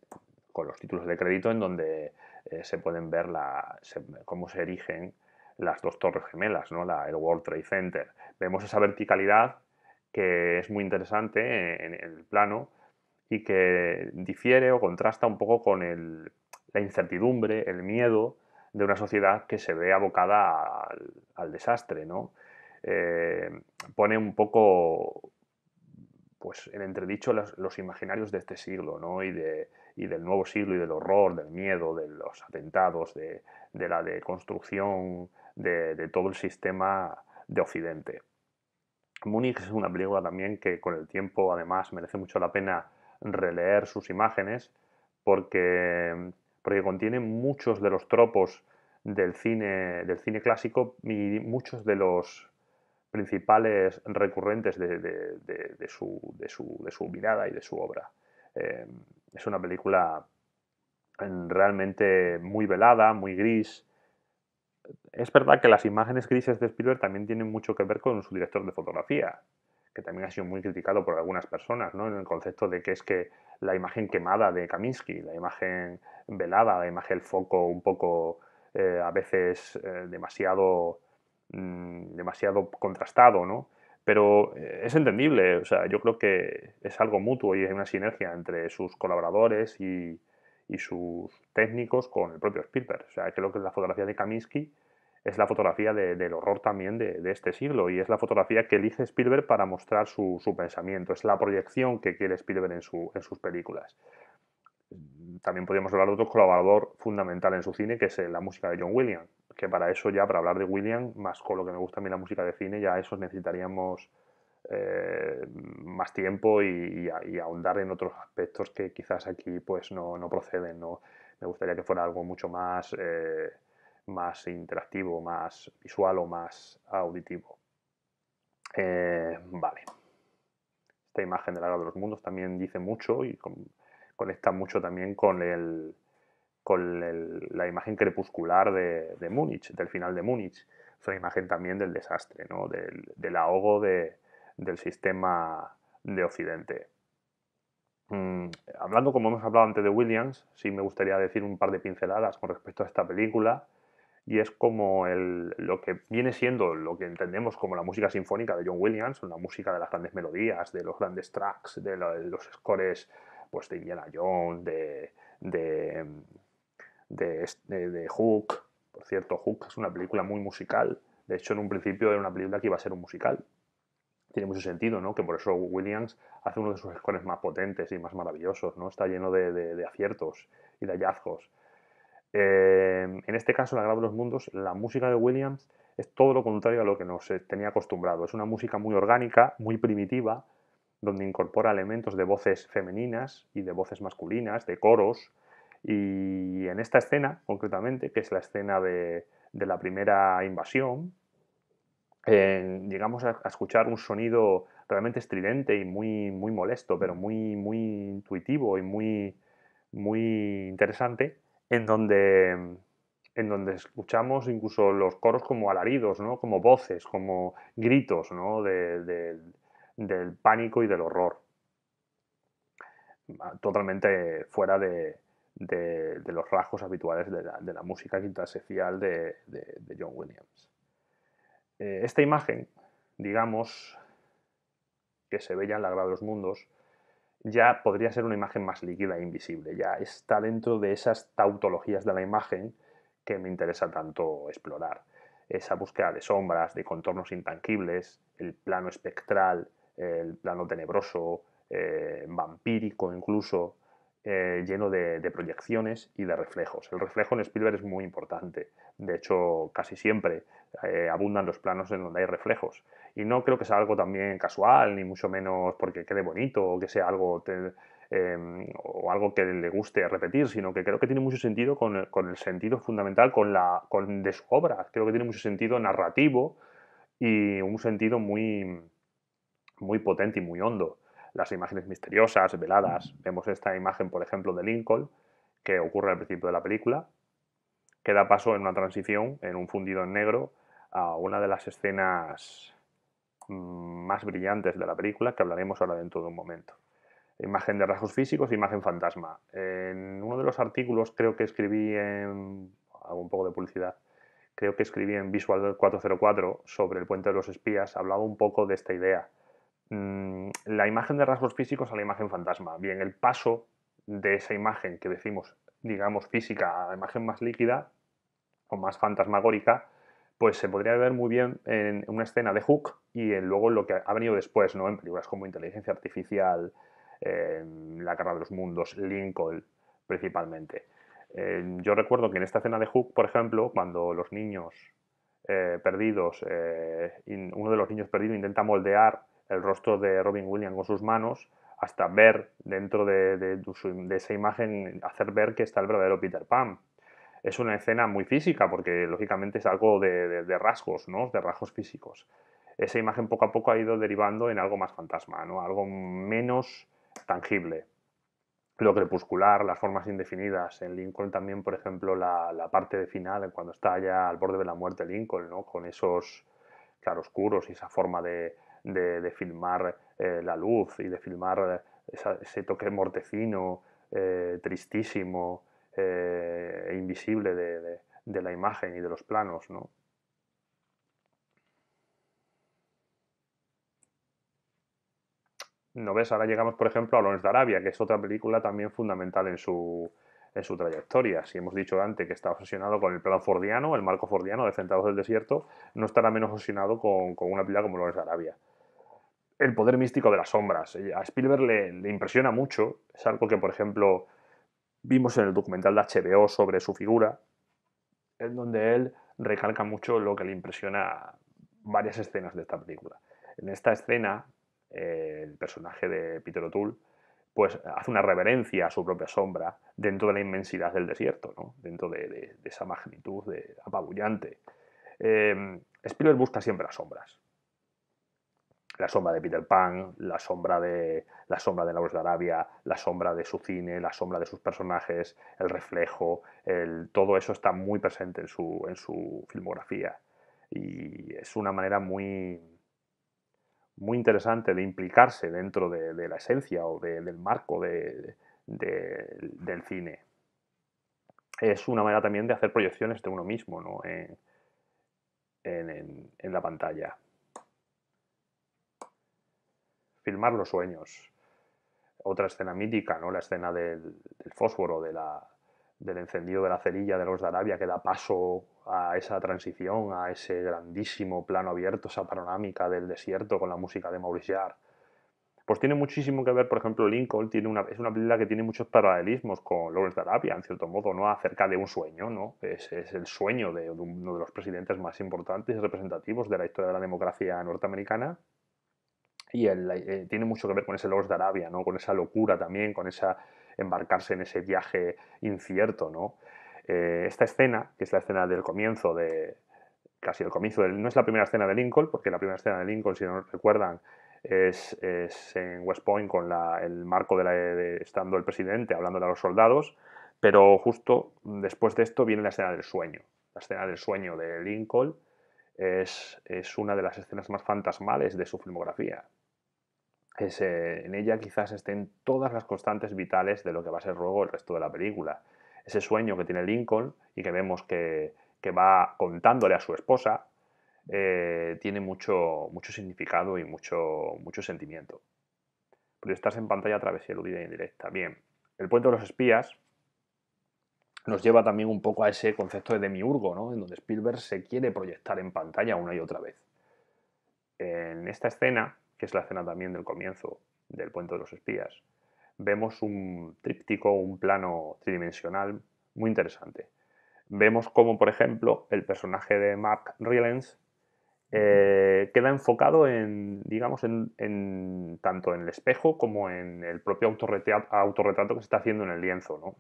con los títulos de crédito en donde eh, se pueden ver la, cómo se erigen las dos torres gemelas, ¿no? la, el World Trade Center. Vemos esa verticalidad que es muy interesante en, el plano y que difiere o contrasta un poco con la incertidumbre, el miedo de una sociedad que se ve abocada al, desastre. ¿no? Eh, pone un poco pues en entredicho los, imaginarios de este siglo, ¿no? Y, de, del nuevo siglo, y del horror, del miedo, de los atentados, de, la deconstrucción de, todo el sistema de Occidente. Múnich es una película también que con el tiempo además merece mucho la pena releer sus imágenes porque, porque contiene muchos de los tropos del cine, del cine clásico y muchos de los principales recurrentes de, su, mirada y de su obra. Eh, es una película realmente muy velada, muy gris. Es verdad que las imágenes grises de Spielberg también tienen mucho que ver con su director de fotografía, que también ha sido muy criticado por algunas personas, ¿no? en el concepto de que es que la imagen quemada de Kaminsky, la imagen velada, la imagen el foco un poco eh, a veces eh, demasiado Mm, demasiado contrastado, ¿no? Pero eh, es entendible, o sea, yo creo que es algo mutuo y hay una sinergia entre sus colaboradores y, sus técnicos con el propio Spielberg. O sea, creo que la fotografía de Kaminsky es la fotografía del horror también de, este siglo y es la fotografía que elige Spielberg para mostrar su, pensamiento, es la proyección que quiere Spielberg en, en sus películas. También podríamos hablar de otro colaborador fundamental en su cine, que es eh, la música de John Williams que para eso ya, para hablar de William, más con lo que me gusta a mí la música de cine, ya eso necesitaríamos eh, más tiempo y, ahondar en otros aspectos que quizás aquí pues no, proceden. ¿no? Me gustaría que fuera algo mucho más, eh, más interactivo, más visual o más auditivo. Eh, vale. Esta imagen de la de los mundos también dice mucho y conecta mucho también con el, con la imagen crepuscular de, Múnich, del final de Múnich. Es una imagen también del desastre, ¿no? del, ahogo del sistema de Occidente. Mm, hablando, como hemos hablado antes de Williams, sí me gustaría decir un par de pinceladas con respecto a esta película. Y es como lo que viene siendo lo que entendemos como la música sinfónica de John Williams, una música de las grandes melodías, de los grandes tracks, de los, scores pues, de Indiana Jones, de de, Hook. Por cierto, Hook es una película muy musical. De hecho, en un principio era una película que iba a ser un musical. Tiene mucho sentido, ¿no? Que por eso Williams hace uno de sus escones más potentes y más maravillosos, ¿no? Está lleno de, aciertos y de hallazgos. Eh, en este caso, La Grave de los Mundos, la música de Williams es todo lo contrario a lo que nos eh, tenía acostumbrado. Es una música muy orgánica, muy primitiva, donde incorpora elementos de voces femeninas y de voces masculinas, de coros, y en esta escena, concretamente, que es la escena de, la primera invasión, llegamos a, escuchar un sonido realmente estridente y muy, muy molesto, pero muy, muy intuitivo y muy, muy interesante, en donde, en donde escuchamos incluso los coros como alaridos, como voces, como gritos del pánico y del horror. Totalmente fuera de, de, los rasgos habituales de la, música quintasecial de, de, John Williams. Eh, esta imagen, digamos, que se ve ya en la Grada de los Mundos, ya podría ser una imagen más líquida e invisible, ya está dentro de esas tautologías de la imagen que me interesa tanto explorar. Esa búsqueda de sombras, de contornos intangibles, el plano espectral, el plano tenebroso, eh, vampírico incluso, eh, lleno de, proyecciones y de reflejos. El reflejo en Spielberg es muy importante. De hecho, casi siempre eh, abundan los planos en donde hay reflejos. Y no creo que sea algo también casual, ni mucho menos porque quede bonito o que sea algo, em, o algo que le guste repetir, sino que creo que tiene mucho sentido con, el sentido fundamental con la, de su obra. Creo que tiene mucho sentido narrativo y un sentido muy, muy potente y muy hondo las imágenes misteriosas, veladas. Vemos esta imagen, por ejemplo, de Lincoln, que ocurre al principio de la película, que da paso en una transición, en un fundido en negro, a una de las escenas mm, más brillantes de la película, que hablaremos ahora dentro de un momento. Imagen de rasgos físicos, imagen fantasma. En uno de los artículos, creo que escribí en. un poco de publicidad. Creo que escribí en Visual 404 sobre el puente de los espías, hablaba un poco de esta idea Mm, la imagen de rasgos físicos a la imagen fantasma. Bien, el paso de esa imagen que decimos, digamos, física a la imagen más líquida o más fantasmagórica, pues se podría ver muy bien en una escena de Hook y luego lo que ha venido después, ¿no? En películas como Inteligencia Artificial, La Guerra de los Mundos, Lincoln, principalmente. Eh, yo recuerdo que en esta escena de Hook, por ejemplo, cuando los niños eh, perdidos, eh, uno de los niños perdidos intenta moldear el rostro de Robin Williams con sus manos hasta ver dentro de, esa imagen, hacer ver que está el verdadero Peter Pan. Es una escena muy física porque lógicamente es algo de, rasgos, ¿no? de rasgos físicos. Esa imagen poco a poco ha ido derivando en algo más fantasma, ¿no? algo menos tangible. Lo crepuscular, las formas indefinidas. En Lincoln también, por ejemplo, la, parte de final, cuando está ya al borde de la muerte Lincoln, con esos, claroscuros y esa forma de, filmar eh, la luz y de filmar ese toque mortecino, eh, tristísimo eh, e invisible de, la imagen y de los planos. ¿no? ves? Ahora llegamos, por ejemplo, a los de Arabia, que es otra película también fundamental en su, en su trayectoria. Si hemos dicho antes que está obsesionado con el plan fordiano, el marco fordiano de Centavos del Desierto, no estará menos obsesionado con, una pila como lo de Arabia. El poder místico de las sombras. Eh, a Spielberg le, impresiona mucho, es algo que, por ejemplo, vimos en el documental de HBO sobre su figura, en donde él recalca mucho lo que le impresiona varias escenas de esta película. En esta escena, eh, el personaje de Peter O'Toole pues hace una reverencia a su propia sombra dentro de la inmensidad del desierto, dentro de, esa magnitud de, apabullante. Eh, Spielberg busca siempre las sombras. La sombra de Peter Pan, la sombra de la sombra de de Arabia, la sombra de su cine, la sombra de sus personajes, el reflejo, el, todo eso está muy presente en su, en su filmografía. Y es una manera muy, muy interesante de implicarse dentro de, la esencia o del marco del cine. Es una manera también de hacer proyecciones de uno mismo eh, en, la pantalla. Filmar los sueños. Otra escena mítica, ¿no? la escena del fósforo, de la, del encendido de la cerilla de los de Arabia que da paso a esa transición, a ese grandísimo plano abierto, esa panorámica del desierto con la música de Maurice Jarre. Pues tiene muchísimo que ver, por ejemplo, Lincoln tiene una, es una película que tiene muchos paralelismos con los de Arabia, en cierto modo, ¿no? acerca de un sueño, ¿no? es, es el sueño de uno de los presidentes más importantes y representativos de la historia de la democracia norteamericana, y eh, tiene mucho que ver con ese los de Arabia, ¿no? con esa locura también, con esa embarcarse en ese viaje incierto, ¿no? Eh, esta escena, que es la escena del comienzo de casi el comienzo, del, no es la primera escena de Lincoln, porque la primera escena de Lincoln, si no recuerdan, es, en West Point con el marco de, la, estando el presidente hablando a los soldados, pero justo después de esto viene la escena del sueño. La escena del sueño de Lincoln es una de las escenas más fantasmales de su filmografía en ella quizás estén todas las constantes vitales de lo que va a ser luego el resto de la película. Ese sueño que tiene Lincoln y que vemos que, va contándole a su esposa, eh, tiene mucho, mucho significado y mucho, mucho sentimiento. Pero estás en pantalla a través de la y indirecta. Bien, el puente de los espías nos lleva también un poco a ese concepto de demiurgo, ¿no? en donde Spielberg se quiere proyectar en pantalla una y otra vez. En esta escena que es la escena también del comienzo del Puente de los Espías, vemos un tríptico, un plano tridimensional muy interesante. Vemos cómo, por ejemplo, el personaje de Mark Rylance eh, queda enfocado en, digamos, en, tanto en el espejo como en el propio autorretrato que se está haciendo en el lienzo, ¿no?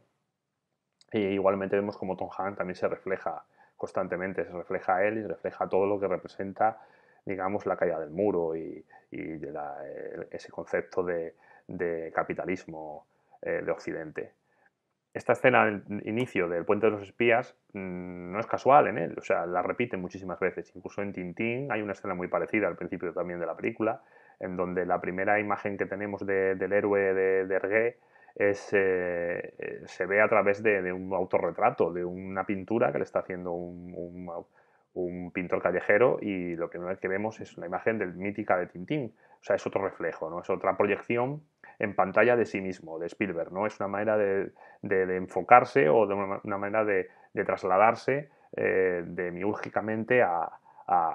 E igualmente vemos como Tom Hanks también se refleja constantemente, se refleja él y se refleja todo lo que representa digamos, la caída del muro y, eh, ese concepto de, capitalismo eh, de Occidente. Esta escena al inicio del Puente de los Espías mm, no es casual en él, o sea, la repiten muchísimas veces. Incluso en Tintín hay una escena muy parecida al principio también de la película, en donde la primera imagen que tenemos del héroe de, de Ergué es, eh, se ve a través de, un autorretrato, de una pintura que le está haciendo un, un un pintor callejero y lo que vemos es la imagen del mítica de Tintín. O sea, es otro reflejo, ¿no? es otra proyección en pantalla de sí mismo, de Spielberg. ¿no? Es una manera de, enfocarse o de una, manera de, trasladarse eh, de miúrgicamente a,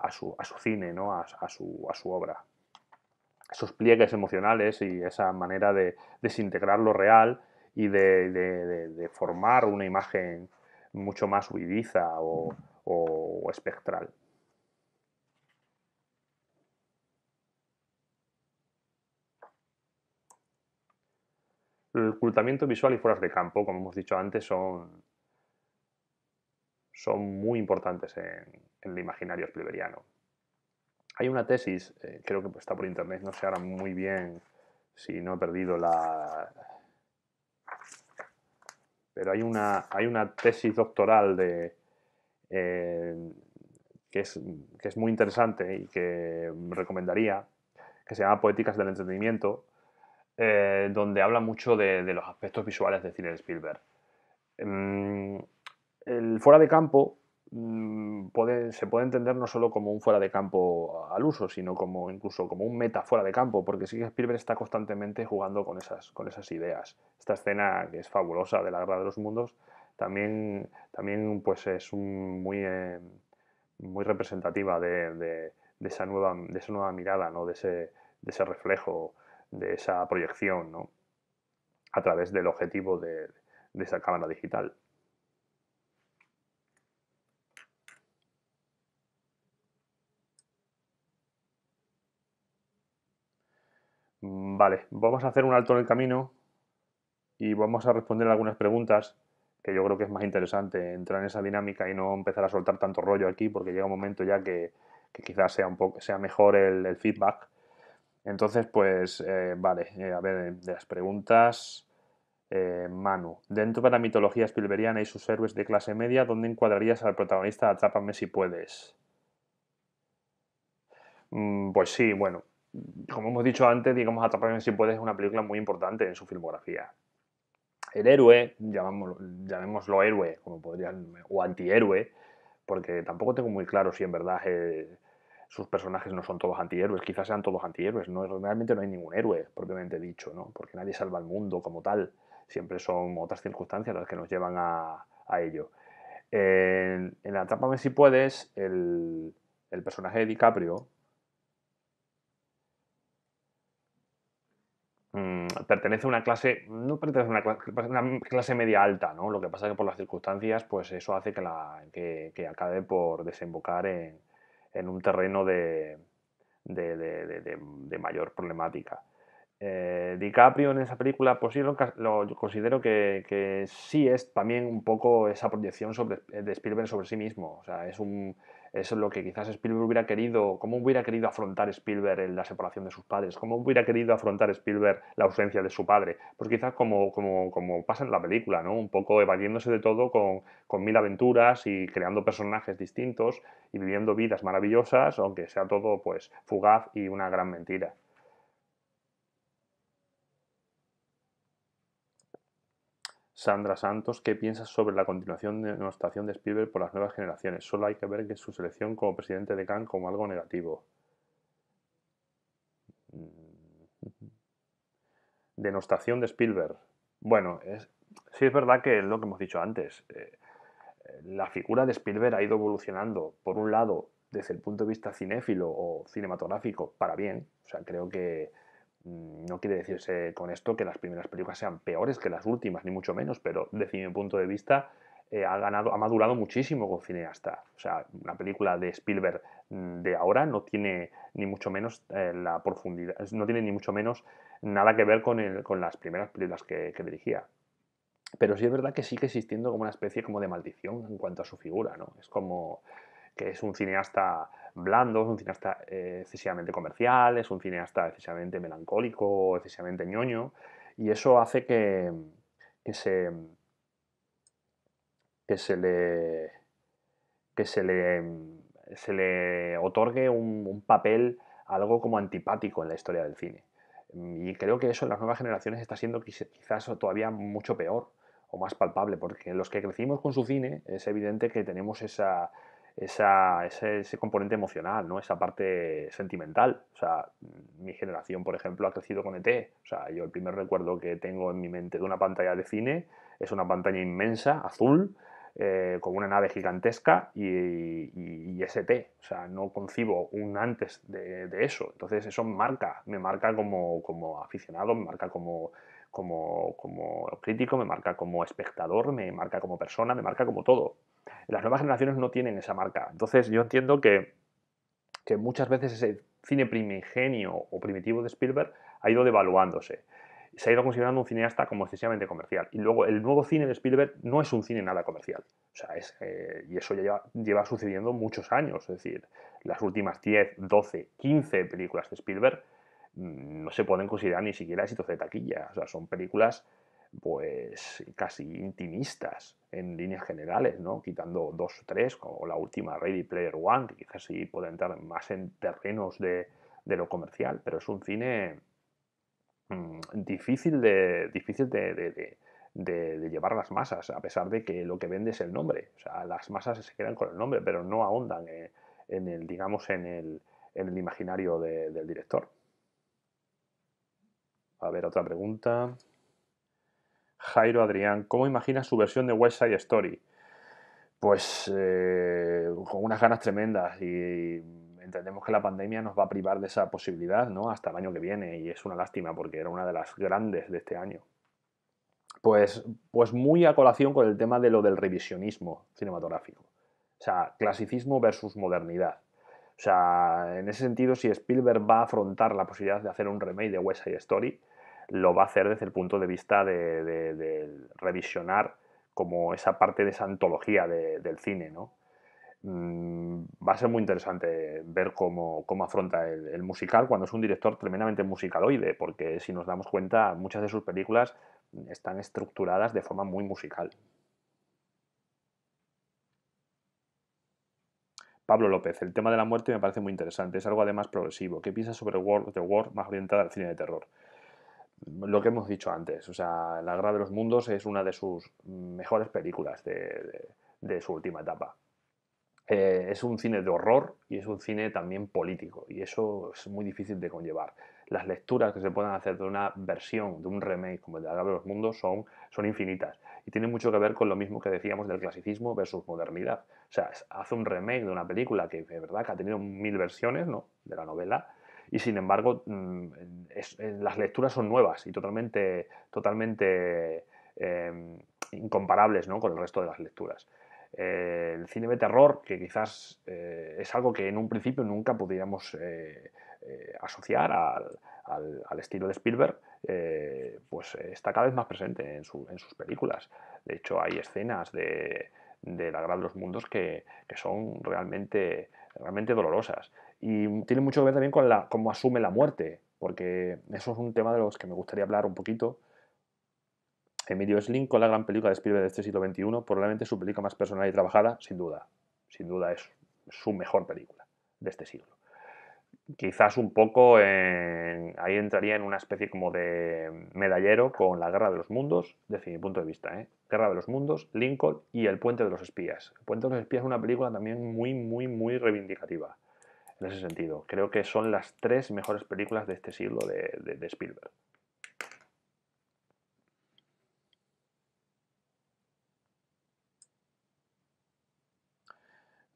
su, cine, ¿no? a, su, a su obra. Esos pliegues emocionales y esa manera de desintegrar lo real y de, formar una imagen mucho más huidiza o, o, espectral. El ocultamiento visual y fueras de campo, como hemos dicho antes, son, son muy importantes en, el imaginario spliberiano. Hay una tesis, eh, creo que está por internet, no sé ahora muy bien si no he perdido la... Pero hay una, hay una tesis doctoral de, eh, que, es, muy interesante y que recomendaría, que se llama Poéticas del Entretenimiento, eh, donde habla mucho de, los aspectos visuales de de Spielberg. Mm, el fuera de campo mm, se puede entender no solo como un fuera de campo al uso, sino como incluso como un meta fuera de campo, porque sí Spielberg está constantemente jugando con con esas ideas. Esta escena que es fabulosa de la Guerra de los Mundos también, también pues es muy, eh, muy representativa de, esa nueva, de esa nueva mirada, de, ese, reflejo, de esa proyección a través del objetivo de, de esa cámara digital. Vale, vamos a hacer un alto en el camino y vamos a responder algunas preguntas que yo creo que es más interesante entrar en esa dinámica y no empezar a soltar tanto rollo aquí, porque llega un momento ya que, quizás sea, un poco, sea mejor el, feedback. Entonces, pues, eh, vale, eh, a ver, de las preguntas, eh, Manu. Dentro de la mitología spilberiana y sus héroes de clase media, ¿dónde encuadrarías al protagonista de Atrápame si puedes? Mm, pues sí, bueno, como hemos dicho antes, digamos, Atrápame si puedes es una película muy importante en su filmografía el héroe, llamémoslo, héroe, como podrían, o antihéroe, porque tampoco tengo muy claro si en verdad eh, sus personajes no son todos antihéroes, quizás sean todos antihéroes, no, realmente no hay ningún héroe propiamente dicho, ¿no? porque nadie salva al mundo como tal, siempre son otras circunstancias las que nos llevan a, ello. En, en Atrápame si puedes, el, el personaje de DiCaprio, Mm, pertenece a una clase, no pertenece a una clase, media alta, ¿no? Lo que pasa es que por las circunstancias, pues eso hace que, la, que, acabe por desembocar en, un terreno de, de, de, mayor problemática. Eh, DiCaprio en esa película, pues sí, lo, considero que, sí es también un poco esa proyección sobre, de Spielberg sobre sí mismo. O sea, es un, eso es lo que quizás Spielberg hubiera querido, cómo hubiera querido afrontar Spielberg en la separación de sus padres, cómo hubiera querido afrontar Spielberg la ausencia de su padre. Pues quizás como, pasa en la película, ¿no? Un poco evadiéndose de todo con, mil aventuras y creando personajes distintos y viviendo vidas maravillosas, aunque sea todo pues fugaz y una gran mentira. Sandra Santos, ¿qué piensas sobre la continuación de la estación de Spielberg por las nuevas generaciones? Solo hay que ver que su selección como presidente de Cannes como algo negativo. Mm. Denostación de Spielberg. Bueno, sí es verdad que es lo que hemos dicho antes. Eh, la figura de Spielberg ha ido evolucionando, por un lado, desde el punto de vista cinéfilo o cinematográfico, para bien. O sea, creo que Mm, no quiere decirse con esto que las primeras películas sean peores que las últimas, ni mucho menos, pero desde mi punto de vista eh, ha, ganado, ha madurado muchísimo con cineasta. O sea, una película de Spielberg mm, de ahora no tiene ni mucho menos eh, la profundidad, no tiene ni mucho menos nada que ver con, con las primeras películas que, que, dirigía. Pero sí es verdad que sigue existiendo como una especie como de maldición en cuanto a su figura, ¿no? Es como que es un cineasta blando, es un cineasta eh, excesivamente comercial, es un cineasta excesivamente melancólico, excesivamente ñoño, y eso hace que, se, que se le, que se le, se le otorgue un, papel algo como antipático en la historia del cine. Y creo que eso en las nuevas generaciones está siendo quizás todavía mucho peor o más palpable, porque los que crecimos con su cine es evidente que tenemos esa, esa, ese, componente emocional, ¿no? esa parte sentimental. O sea, mi generación, por ejemplo, ha crecido con ET. O sea, yo el primer recuerdo que tengo en mi mente de una pantalla de cine es una pantalla inmensa, azul, eh, con una nave gigantesca y, y, ese O sea, no concibo un antes de, de, eso. Entonces eso marca, me marca como, como aficionado, me marca como, como, como crítico, me marca como espectador, me marca como persona, me marca como todo. Las nuevas generaciones no tienen esa marca. Entonces yo entiendo que, que muchas veces ese cine primigenio o primitivo de Spielberg ha ido devaluándose. Se ha ido considerando un cineasta como excesivamente comercial. Y luego el nuevo cine de Spielberg no es un cine nada comercial. O sea, es, eh, y eso ya lleva, sucediendo muchos años. Es decir, las últimas 10, 12, 15 películas de Spielberg mm, no se pueden considerar ni siquiera éxitos de taquilla. O sea, son películas pues casi intimistas en líneas generales, ¿no? quitando dos o tres, como la última Ready Player One, que quizás sí puede entrar más en terrenos de, lo comercial, pero es un cine mm, difícil, de, difícil de, llevar las masas, a pesar de que lo que vende es el nombre. O sea, las masas se quedan con el nombre, pero no ahondan eh, en el, digamos, en el, en el imaginario del director. A ver, otra pregunta. Jairo Adrián, ¿cómo imaginas su versión de West Side Story? Pues eh, con unas ganas tremendas y entendemos que la pandemia nos va a privar de esa posibilidad ¿no? hasta el año que viene y es una lástima porque era una de las grandes de este año. Pues, pues muy a colación con el tema de lo del revisionismo cinematográfico. O sea, clasicismo versus modernidad. O sea, en ese sentido, si Spielberg va a afrontar la posibilidad de hacer un remake de West Side Story, lo va a hacer desde el punto de vista de, revisionar como esa parte de esa antología del cine, ¿no? Mm, va a ser muy interesante ver cómo, afronta el, musical cuando es un director tremendamente musicaloide, porque si nos damos cuenta, muchas de sus películas están estructuradas de forma muy musical. Pablo López, el tema de la muerte me parece muy interesante, es algo además progresivo. ¿Qué piensas sobre World the War más orientada al cine de terror? lo que hemos dicho antes, o sea, La Guerra de los Mundos es una de sus mejores películas de, su última etapa. Eh, es un cine de horror y es un cine también político, y eso es muy difícil de conllevar. Las lecturas que se puedan hacer de una versión, de un remake como de La Guerra de los Mundos, son, infinitas. Y tiene mucho que ver con lo mismo que decíamos del clasicismo versus modernidad. O sea, hace un remake de una película que de verdad que ha tenido mil versiones ¿no? de la novela, y sin embargo mm, las lecturas son nuevas y totalmente, totalmente em, incomparables con el resto de las lecturas. Eh, el cine de terror, que quizás eh, es algo que en un principio nunca pudiéramos eh, asociar al, estilo de Spielberg, pues está cada vez más presente en, sus películas. De hecho, hay escenas de, la Gran de los Mundos que, son realmente, realmente dolorosas. Y tiene mucho que ver también con la, cómo asume la muerte, porque eso es un tema de los que me gustaría hablar un poquito. Emilio es Lincoln, la gran película de Spielberg de este siglo XXI, probablemente su película más personal y trabajada, sin duda. Sin duda es su mejor película de este siglo. Quizás un poco ahí entraría en una especie como de medallero con la Guerra de los Mundos, desde mi punto de vista. ¿eh? Guerra de los Mundos, Lincoln y El Puente de los Espías. El Puente de los Espías es una película también muy, muy, muy reivindicativa en ese sentido. Creo que son las tres mejores películas de este siglo de, Spielberg. Digo Spielberg.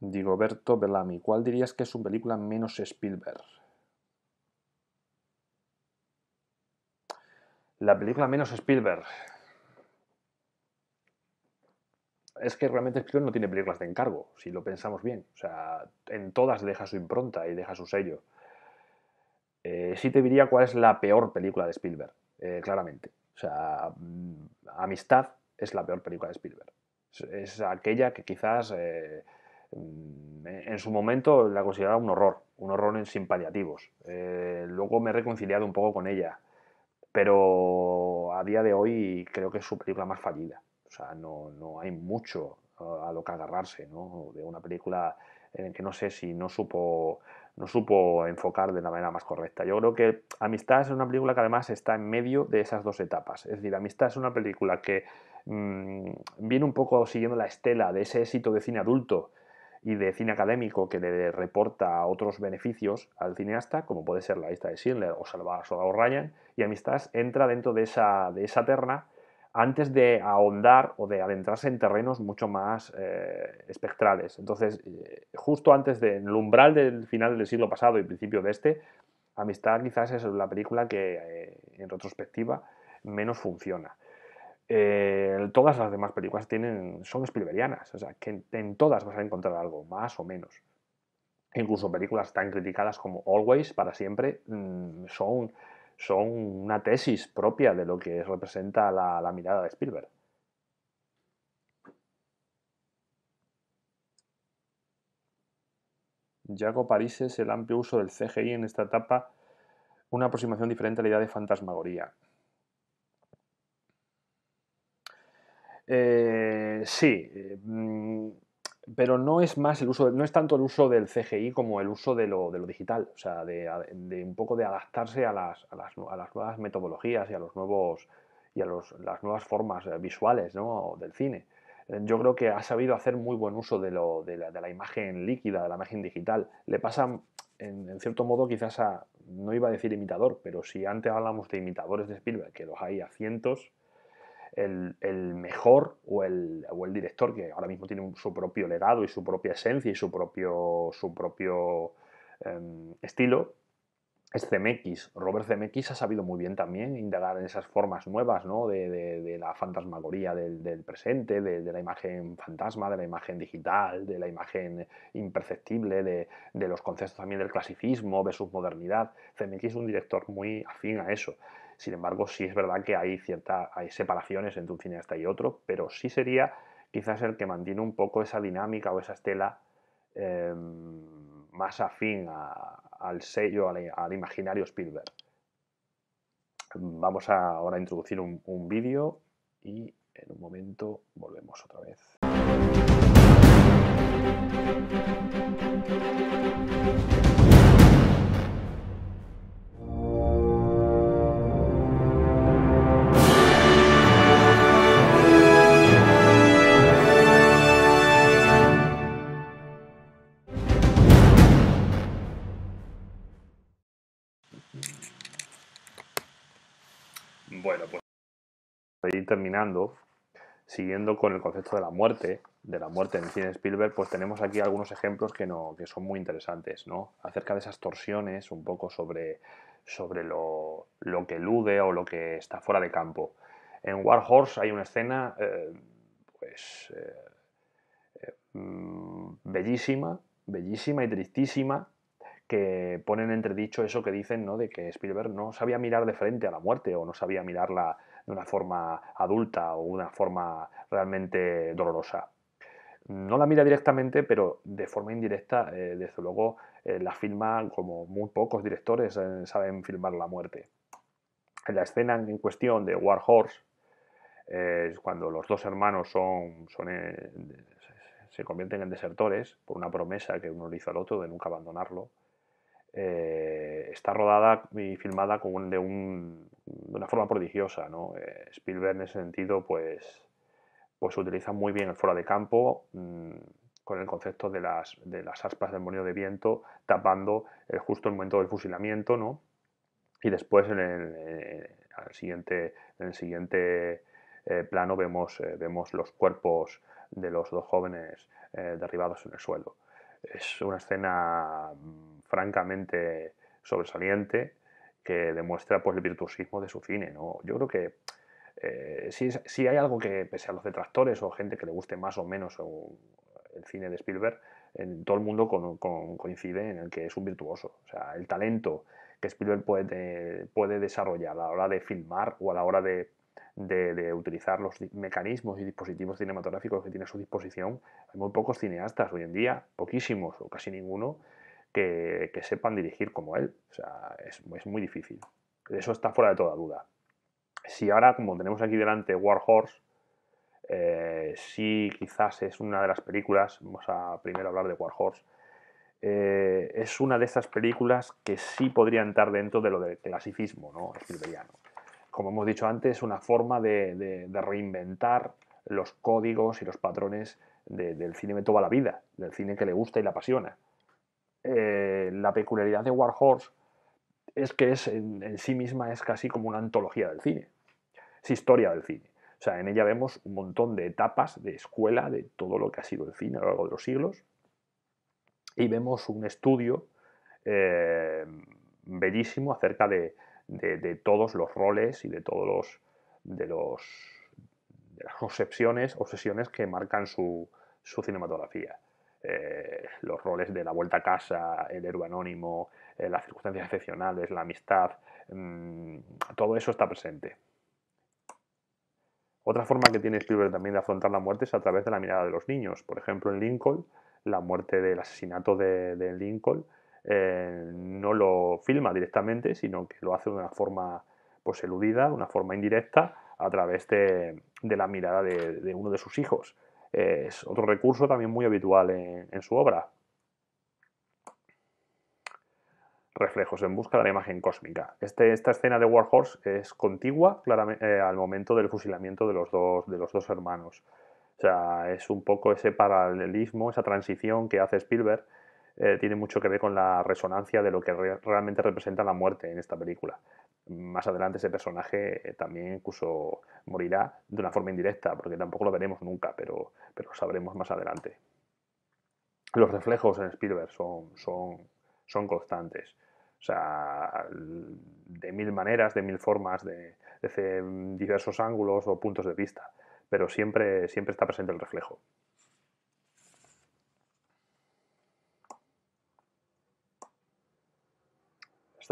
Digoberto Bellamy, ¿cuál dirías que es su película menos Spielberg? La película menos Spielberg es que realmente Spielberg no tiene películas de encargo, si lo pensamos bien. O sea, en todas deja su impronta y deja su sello. Eh, sí te diría cuál es la peor película de Spielberg, eh, claramente. O sea, mm, Amistad es la peor película de Spielberg. Es, aquella que quizás eh, mm, en su momento la consideraba un horror, un horror sin paliativos. luego me he reconciliado un poco con ella, pero a día de hoy creo que es su película más fallida. O sea, no, no hay mucho eh, a lo que agarrarse, ¿no? De una película en que no sé si no supo, no supo enfocar de la manera más correcta. Yo creo que Amistad es una película que además está en medio de esas dos etapas. Es decir, Amistad es una película que mm, viene un poco siguiendo la estela de ese éxito de cine adulto y de cine académico que le reporta otros beneficios al cineasta, como puede ser la lista de Schindler o Salvador Ryan, y Amistad entra dentro de esa, de esa terna antes de ahondar o de adentrarse en terrenos mucho más eh, espectrales. Entonces, eh, justo antes del umbral del final del siglo pasado y principio de este, Amistad quizás es la película que eh, en retrospectiva menos funciona. todas las demás películas tienen, son Spielbergianas, o sea, que en, todas vas a encontrar algo, más o menos. Incluso películas tan criticadas como Always, para siempre, mm, son son una tesis propia de lo que representa la, mirada de Spielberg. París Parises, el amplio uso del CGI en esta etapa, una aproximación diferente a la idea de fantasmagoría. Eh, sí, eh, mm, pero no es más el uso, no es tanto el uso del CGI como el uso de lo, de lo digital, o sea, de, un poco de adaptarse a las, a las, nuevas metodologías y a los nuevos y a los, las nuevas formas eh, visuales ¿no? del cine. Eh, yo creo que ha sabido hacer muy buen uso de, lo, de, la, de la, imagen líquida, de la imagen digital. Le pasa, en, cierto modo, quizás a, no iba a decir imitador, pero si antes hablamos de imitadores de Spielberg, que los hay a cientos, el, mejor o el, o el, director que ahora mismo tiene su propio legado y su propia esencia y su propio, su propio em, estilo, es Cemex Robert Zemeckis ha sabido muy bien también indagar en esas formas nuevas ¿no? de, la fantasmagoría del, presente, de, la imagen fantasma, de la imagen digital, de la imagen imperceptible, de, los conceptos también del clasicismo versus modernidad. Zemeckis es un director muy afín a eso. Sin embargo, sí es verdad que hay hay separaciones entre un cineasta y otro, pero sí sería quizás el que mantiene un poco esa dinámica o esa estela em, más afín al sello, al, imaginario Spielberg. Vamos ahora a introducir un, un vídeo y en un momento volvemos otra vez. terminando, siguiendo con el concepto de la muerte, de la muerte en cine Spielberg, pues tenemos aquí algunos ejemplos que, no, que son muy interesantes, ¿no? Acerca de esas torsiones, un poco sobre, sobre lo, que elude o lo que está fuera de campo. En War Horse hay una escena, eh, pues, eh, eh, mm, bellísima, bellísima y tristísima, que ponen entredicho eso que dicen, ¿no? De que Spielberg no sabía mirar de frente a la muerte o no sabía mirarla de una forma adulta o una forma realmente dolorosa. No la mira directamente, pero de forma indirecta, eh, desde luego, eh, la filma como muy pocos directores eh, saben filmar la muerte. En la escena en cuestión de War Horse, cuando los dos hermanos son, se convierten en desertores por una promesa que uno le hizo al otro de nunca abandonarlo, eh, está rodada y filmada con de, de, una forma prodigiosa. ¿no? Eh, Spielberg en ese sentido pues, pues utiliza muy bien el fuera de campo mm, con el concepto de las, de las aspas del molino de viento tapando justo el momento del fusilamiento ¿no? y después en el, eh, siguiente, en el siguiente plano vemos, vemos los cuerpos de los dos jóvenes derribados en el suelo. Es una escena mm, francamente sobresaliente que demuestra pues, el virtuosismo de su cine. ¿no? Yo creo que eh, si, hay algo que, pese a los detractores o gente que le guste más o menos el cine de Spielberg, en todo el mundo coincide en el que es un virtuoso. O sea, el talento que Spielberg puede, puede desarrollar a la hora de filmar o a la hora de, de utilizar los mecanismos y dispositivos cinematográficos que tiene a su disposición, hay muy pocos cineastas hoy en día, poquísimos o casi ninguno, que, sepan dirigir como él. es, muy difícil. Eso está fuera de toda duda. Si ahora, como tenemos aquí delante War Horse, eh, sí quizás es una de las películas, vamos a primero hablar de War Horse, eh, es una de esas películas que sí podría estar dentro de lo del clasicismo ¿no? Como hemos dicho antes, una forma de, reinventar los códigos y los patrones del cine de toda la vida, del cine que le gusta y le apasiona. Eh, la peculiaridad de War Horse es que es, en, sí misma es casi como una antología del cine, es historia del cine. O sea, en ella vemos un montón de etapas de escuela de todo lo que ha sido el cine a lo largo de los siglos y vemos un estudio eh, bellísimo acerca de, todos los roles y de todos los de las obsesiones, obsesiones que marcan su cinematografía. Eh, los roles de la vuelta a casa, el héroe anónimo, eh, las circunstancias excepcionales, la amistad, mm, todo eso está presente. Otra forma que tiene Spielberg también de afrontar la muerte es a través de la mirada de los niños. Por ejemplo, en Lincoln, la muerte del asesinato de, Lincoln eh, no lo filma directamente, sino que lo hace de una forma pues, eludida, de una forma indirecta, a través de, la mirada de uno de sus hijos es otro recurso también muy habitual en, su obra. Reflejos en busca de la imagen cósmica. Este, esta escena de War Horse es contigua eh, al momento del fusilamiento de los, dos, hermanos. O sea, es un poco ese paralelismo, esa transición que hace Spielberg, eh, tiene mucho que ver con la resonancia de lo que realmente representa la muerte en esta película más adelante ese personaje eh, también incluso morirá de una forma indirecta, porque tampoco lo veremos nunca, pero, lo sabremos más adelante. Los reflejos en Spielberg son, constantes. O sea, de mil maneras, de mil formas, de, diversos ángulos o puntos de vista, pero siempre, siempre está presente el reflejo.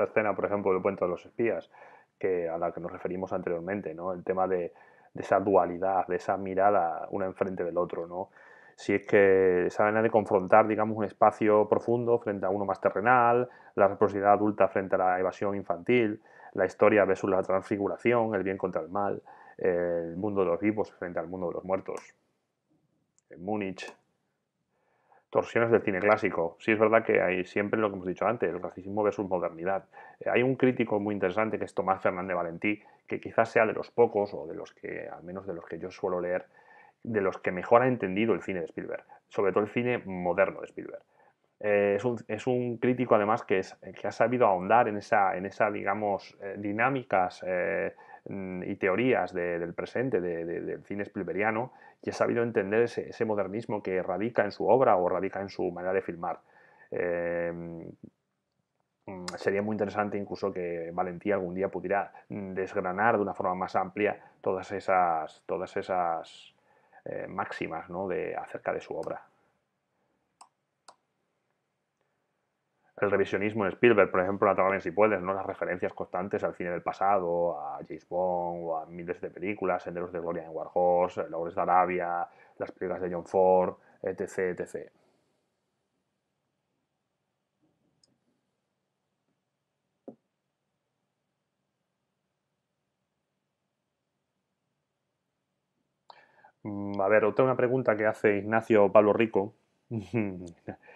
esta escena, por ejemplo, del puente de los espías, que, a la que nos referimos anteriormente, ¿no? El tema de, esa dualidad, de esa mirada una enfrente del otro, ¿no? Si es que esa manera de confrontar, digamos, un espacio profundo frente a uno más terrenal, la responsabilidad adulta frente a la evasión infantil, la historia versus la transfiguración, el bien contra el mal, el mundo de los vivos frente al mundo de los muertos. En Múnich, torsiones del cine clásico. Sí es verdad que hay siempre lo que hemos dicho antes, el racismo versus modernidad. Eh, hay un crítico muy interesante que es Tomás Fernández Valentí, que quizás sea de los pocos, o de los que, al menos de los que yo suelo leer, de los que mejor ha entendido el cine de Spielberg, sobre todo el cine moderno de Spielberg. Eh, es, un, crítico además que, es, que ha sabido ahondar en esa, en esa digamos, eh, dinámicas Mm, y teorías del presente, del cine espilberiano, y ha sabido entender ese, modernismo que radica en su obra o radica en su manera de filmar. Eh, mm, sería muy interesante incluso que Valentía algún día pudiera mm, desgranar de una forma más amplia todas esas, todas esas eh, máximas ¿no? de, acerca de su obra. el revisionismo en Spielberg, por ejemplo, Naturalmente si puedes, ¿no? Las referencias constantes al cine del pasado, a James Bond, o a miles de películas, Senderos de Gloria en War Horse, de Arabia, las películas de John Ford, etc, etc. Mm, a ver, otra una pregunta que hace Ignacio Pablo Rico. (laughs) (laughs)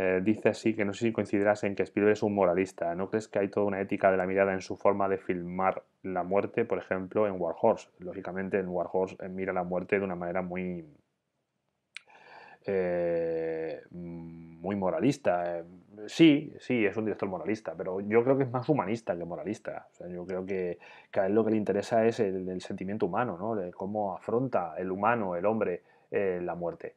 Eh, dice así que no sé si coincidirás en que Spielberg es un moralista. ¿No crees que hay toda una ética de la mirada en su forma de filmar la muerte, por ejemplo, en War Horse? Lógicamente, en War Horse eh, mira la muerte de una manera muy, eh, muy moralista. Sí, sí, es un director moralista, pero yo creo que es más humanista que moralista. yo creo que, a él lo que le interesa es el, sentimiento humano, ¿no? cómo afronta el humano, el hombre, la muerte.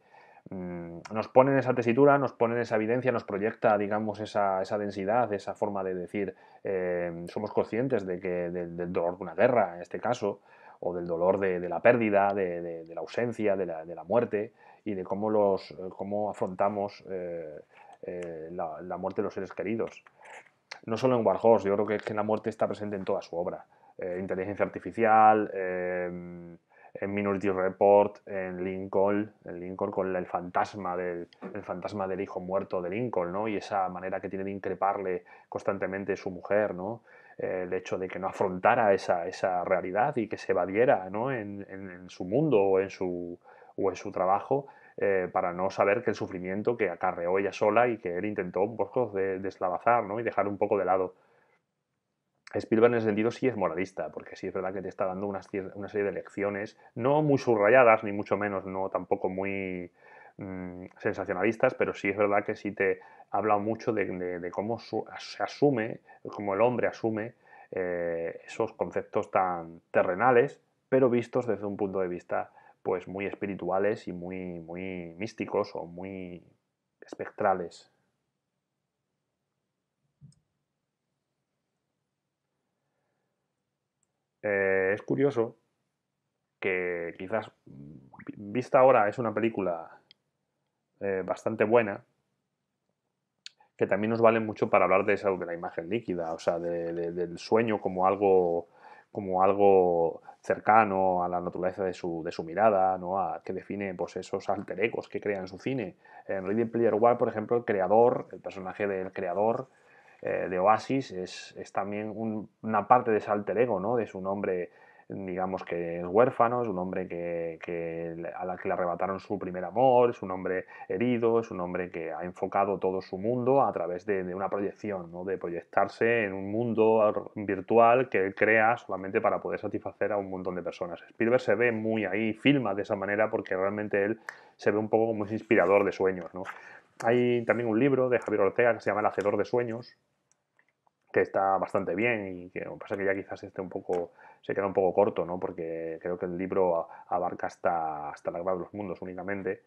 Mm, nos ponen esa tesitura, nos ponen esa evidencia, nos proyecta, digamos, esa, densidad, esa forma de decir, eh, somos conscientes de que, del, dolor de una guerra, en este caso, o del dolor de, la pérdida, de, la ausencia, de la, muerte, y de cómo, los, eh, cómo afrontamos eh, la, muerte de los seres queridos. No solo en War yo creo que, que la muerte está presente en toda su obra. inteligencia artificial, en Minority Report, en Lincoln, en Lincoln con el fantasma del fantasma del hijo muerto de Lincoln, ¿no? Y esa manera que tiene de increparle constantemente su mujer, ¿no? Eh, el hecho de que no afrontara esa, esa realidad y que se evadiera ¿no? en, en, su mundo o en su, o en su trabajo eh, para no saber que el sufrimiento que acarreó ella sola y que él intentó un poco de, deslavazar ¿no? y dejar un poco de lado Spielberg en ese sentido sí es moralista, porque sí es verdad que te está dando una, serie de lecciones, no muy subrayadas, ni mucho menos, no tampoco muy mm, sensacionalistas, pero sí es verdad que sí te habla mucho de, cómo se asume, cómo el hombre asume eh, esos conceptos tan terrenales, pero vistos desde un punto de vista pues muy espirituales y muy, muy místicos o muy espectrales. Eh, es curioso que quizás vista ahora es una película eh, bastante buena que también nos vale mucho para hablar de eso, de la imagen líquida, o sea, del sueño como algo, como algo cercano a la naturaleza de su, de su mirada, ¿no? que define pues, esos alter ecos que crean su cine. En Ready Player One, por ejemplo, el creador, el personaje del creador, eh, de Oasis es, también una parte de ese alter ego, ¿no? De su nombre digamos que es huérfano, es un hombre que, a la que le arrebataron su primer amor, es un hombre herido, es un hombre que ha enfocado todo su mundo a través de, una proyección, ¿no? de proyectarse en un mundo virtual que él crea solamente para poder satisfacer a un montón de personas. Spielberg se ve muy ahí, filma de esa manera porque realmente él se ve un poco como un inspirador de sueños, ¿no? Hay también un libro de Javier Ortega que se llama El Hacedor de Sueños, que está bastante bien y que pasa que ya quizás esté un poco, se queda un poco corto, ¿no? porque creo que el libro abarca hasta, hasta la guerra de los mundos únicamente.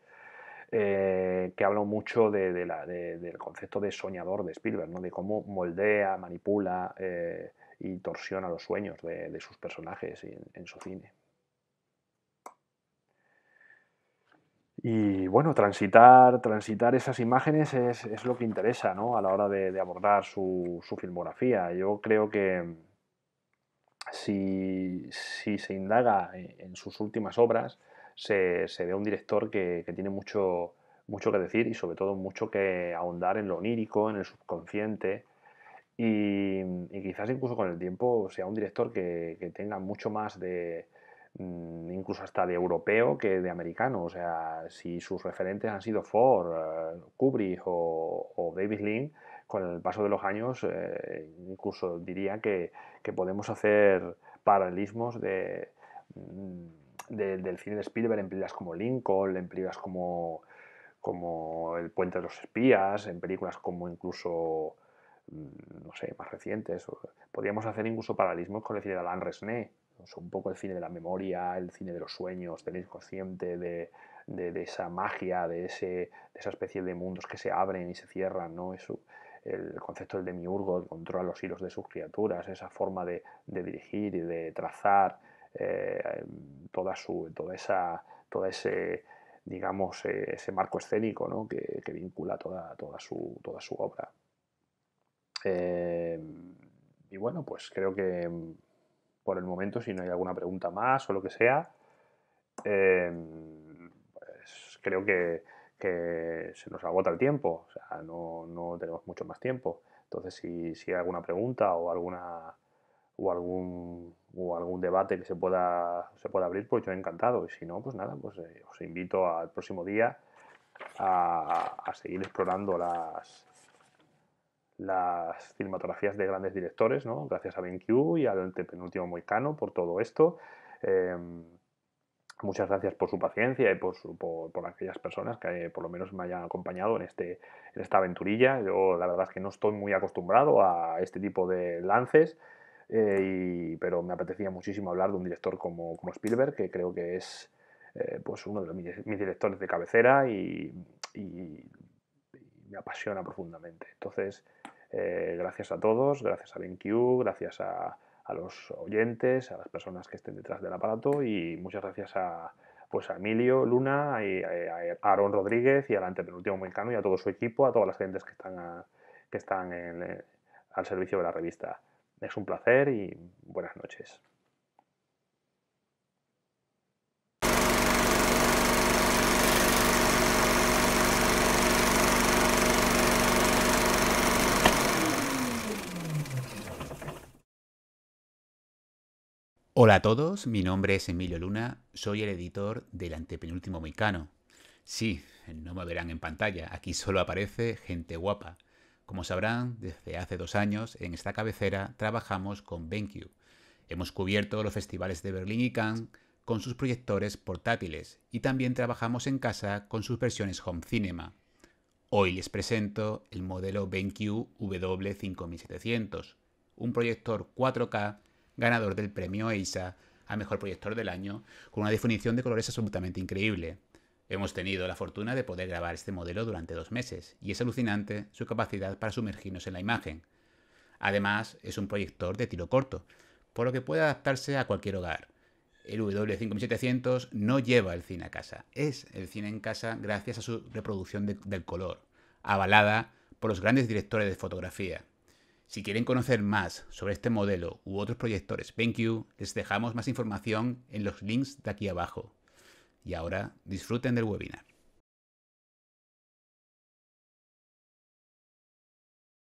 Eh, que habla mucho de, del concepto de soñador de Spielberg, ¿no? de cómo moldea, manipula eh, y torsiona los sueños de, sus personajes en su cine. Y bueno, transitar, transitar esas imágenes es, lo que interesa ¿no? a la hora de, abordar su, filmografía. Yo creo que si, si se indaga e, en, sus últimas obras, se, se ve un director que, tiene mucho, mucho, que decir y sobre todo mucho que ahondar en lo onírico, en el subconsciente. Y, y quizás incluso con el tiempo sea un director que, que tenga mucho más de, Mm, incluso hasta de europeo que de americano. O sea, si sus referentes han sido Ford, eh, Kubrick o, David Lynn, con el paso de los años, eh, incluso diría que, podemos hacer paralelismos mm, de, del cine de Spielberg en películas como Lincoln, en películas como, como El puente de los espías, en películas como incluso mm, no sé, más recientes. Podríamos hacer incluso paralelismos con el cine de Alain Resnais, un poco el cine de la memoria, el cine de los sueños, del inconsciente, de, esa magia, de, ese, de esa especie de mundos que se abren y se cierran, ¿no? el concepto del demiurgo, que controla los hilos de sus criaturas, esa forma de, dirigir y de trazar eh, toda, su, toda esa, todo ese, digamos, eh, ese marco escénico ¿no? que, vincula toda, toda, su, toda su obra. Eh, y bueno, pues creo que por el momento, si no hay alguna pregunta más o lo que sea, em, pues creo que, que, se nos agota el tiempo, o sea, no, no tenemos mucho más tiempo. Entonces, si, si, hay alguna pregunta o alguna o algún o algún debate que se pueda se pueda abrir, pues yo encantado. Y si no, pues nada, pues eh, os invito al próximo día a, a seguir explorando las, las cinematografías de grandes directores, gracias a BenQ y al penúltimo Moicano por todo esto. Em, muchas gracias por su paciencia y por, por, aquellas personas que por lo menos me hayan acompañado en, este, en esta aventurilla. Yo la verdad es que no estoy muy acostumbrado a este tipo de lances, eh, pero me apetecía muchísimo hablar de un director como, como Spielberg, que creo que es eh, pues uno de mis, directores de cabecera y, y apasiona profundamente. Entonces, eh, gracias a todos, gracias a BenQ, gracias a, a, los oyentes, a las personas que estén detrás del aparato y muchas gracias a, pues a Emilio Luna, y a, Aaron Rodríguez y al antepenúltimo mexicano y a todo su equipo, a todas las gentes que están, que están eh, al servicio de la revista. Es un placer y buenas noches. Hola a todos, mi nombre es Emilio Luna, soy el editor del antepenúltimo mexicano Sí, no me verán en pantalla, aquí solo aparece gente guapa. Como sabrán, desde hace dos años en esta cabecera trabajamos con BenQ. Hemos cubierto los festivales de Berlín y Cannes con sus proyectores portátiles y también trabajamos en casa con sus versiones home cinema. Hoy les presento el modelo BenQ W5700, un proyector 4K ganador del premio EISA a Mejor Proyector del Año, con una definición de colores absolutamente increíble. Hemos tenido la fortuna de poder grabar este modelo durante dos meses, y es alucinante su capacidad para sumergirnos en la imagen. Además, es un proyector de tiro corto, por lo que puede adaptarse a cualquier hogar. El W5700 no lleva el cine a casa, es el cine en casa gracias a su reproducción del color, avalada por los grandes directores de fotografía, si quieren conocer más sobre este modelo u otros proyectores BenQ, les dejamos más información en los links de aquí abajo. Y ahora disfruten del webinar.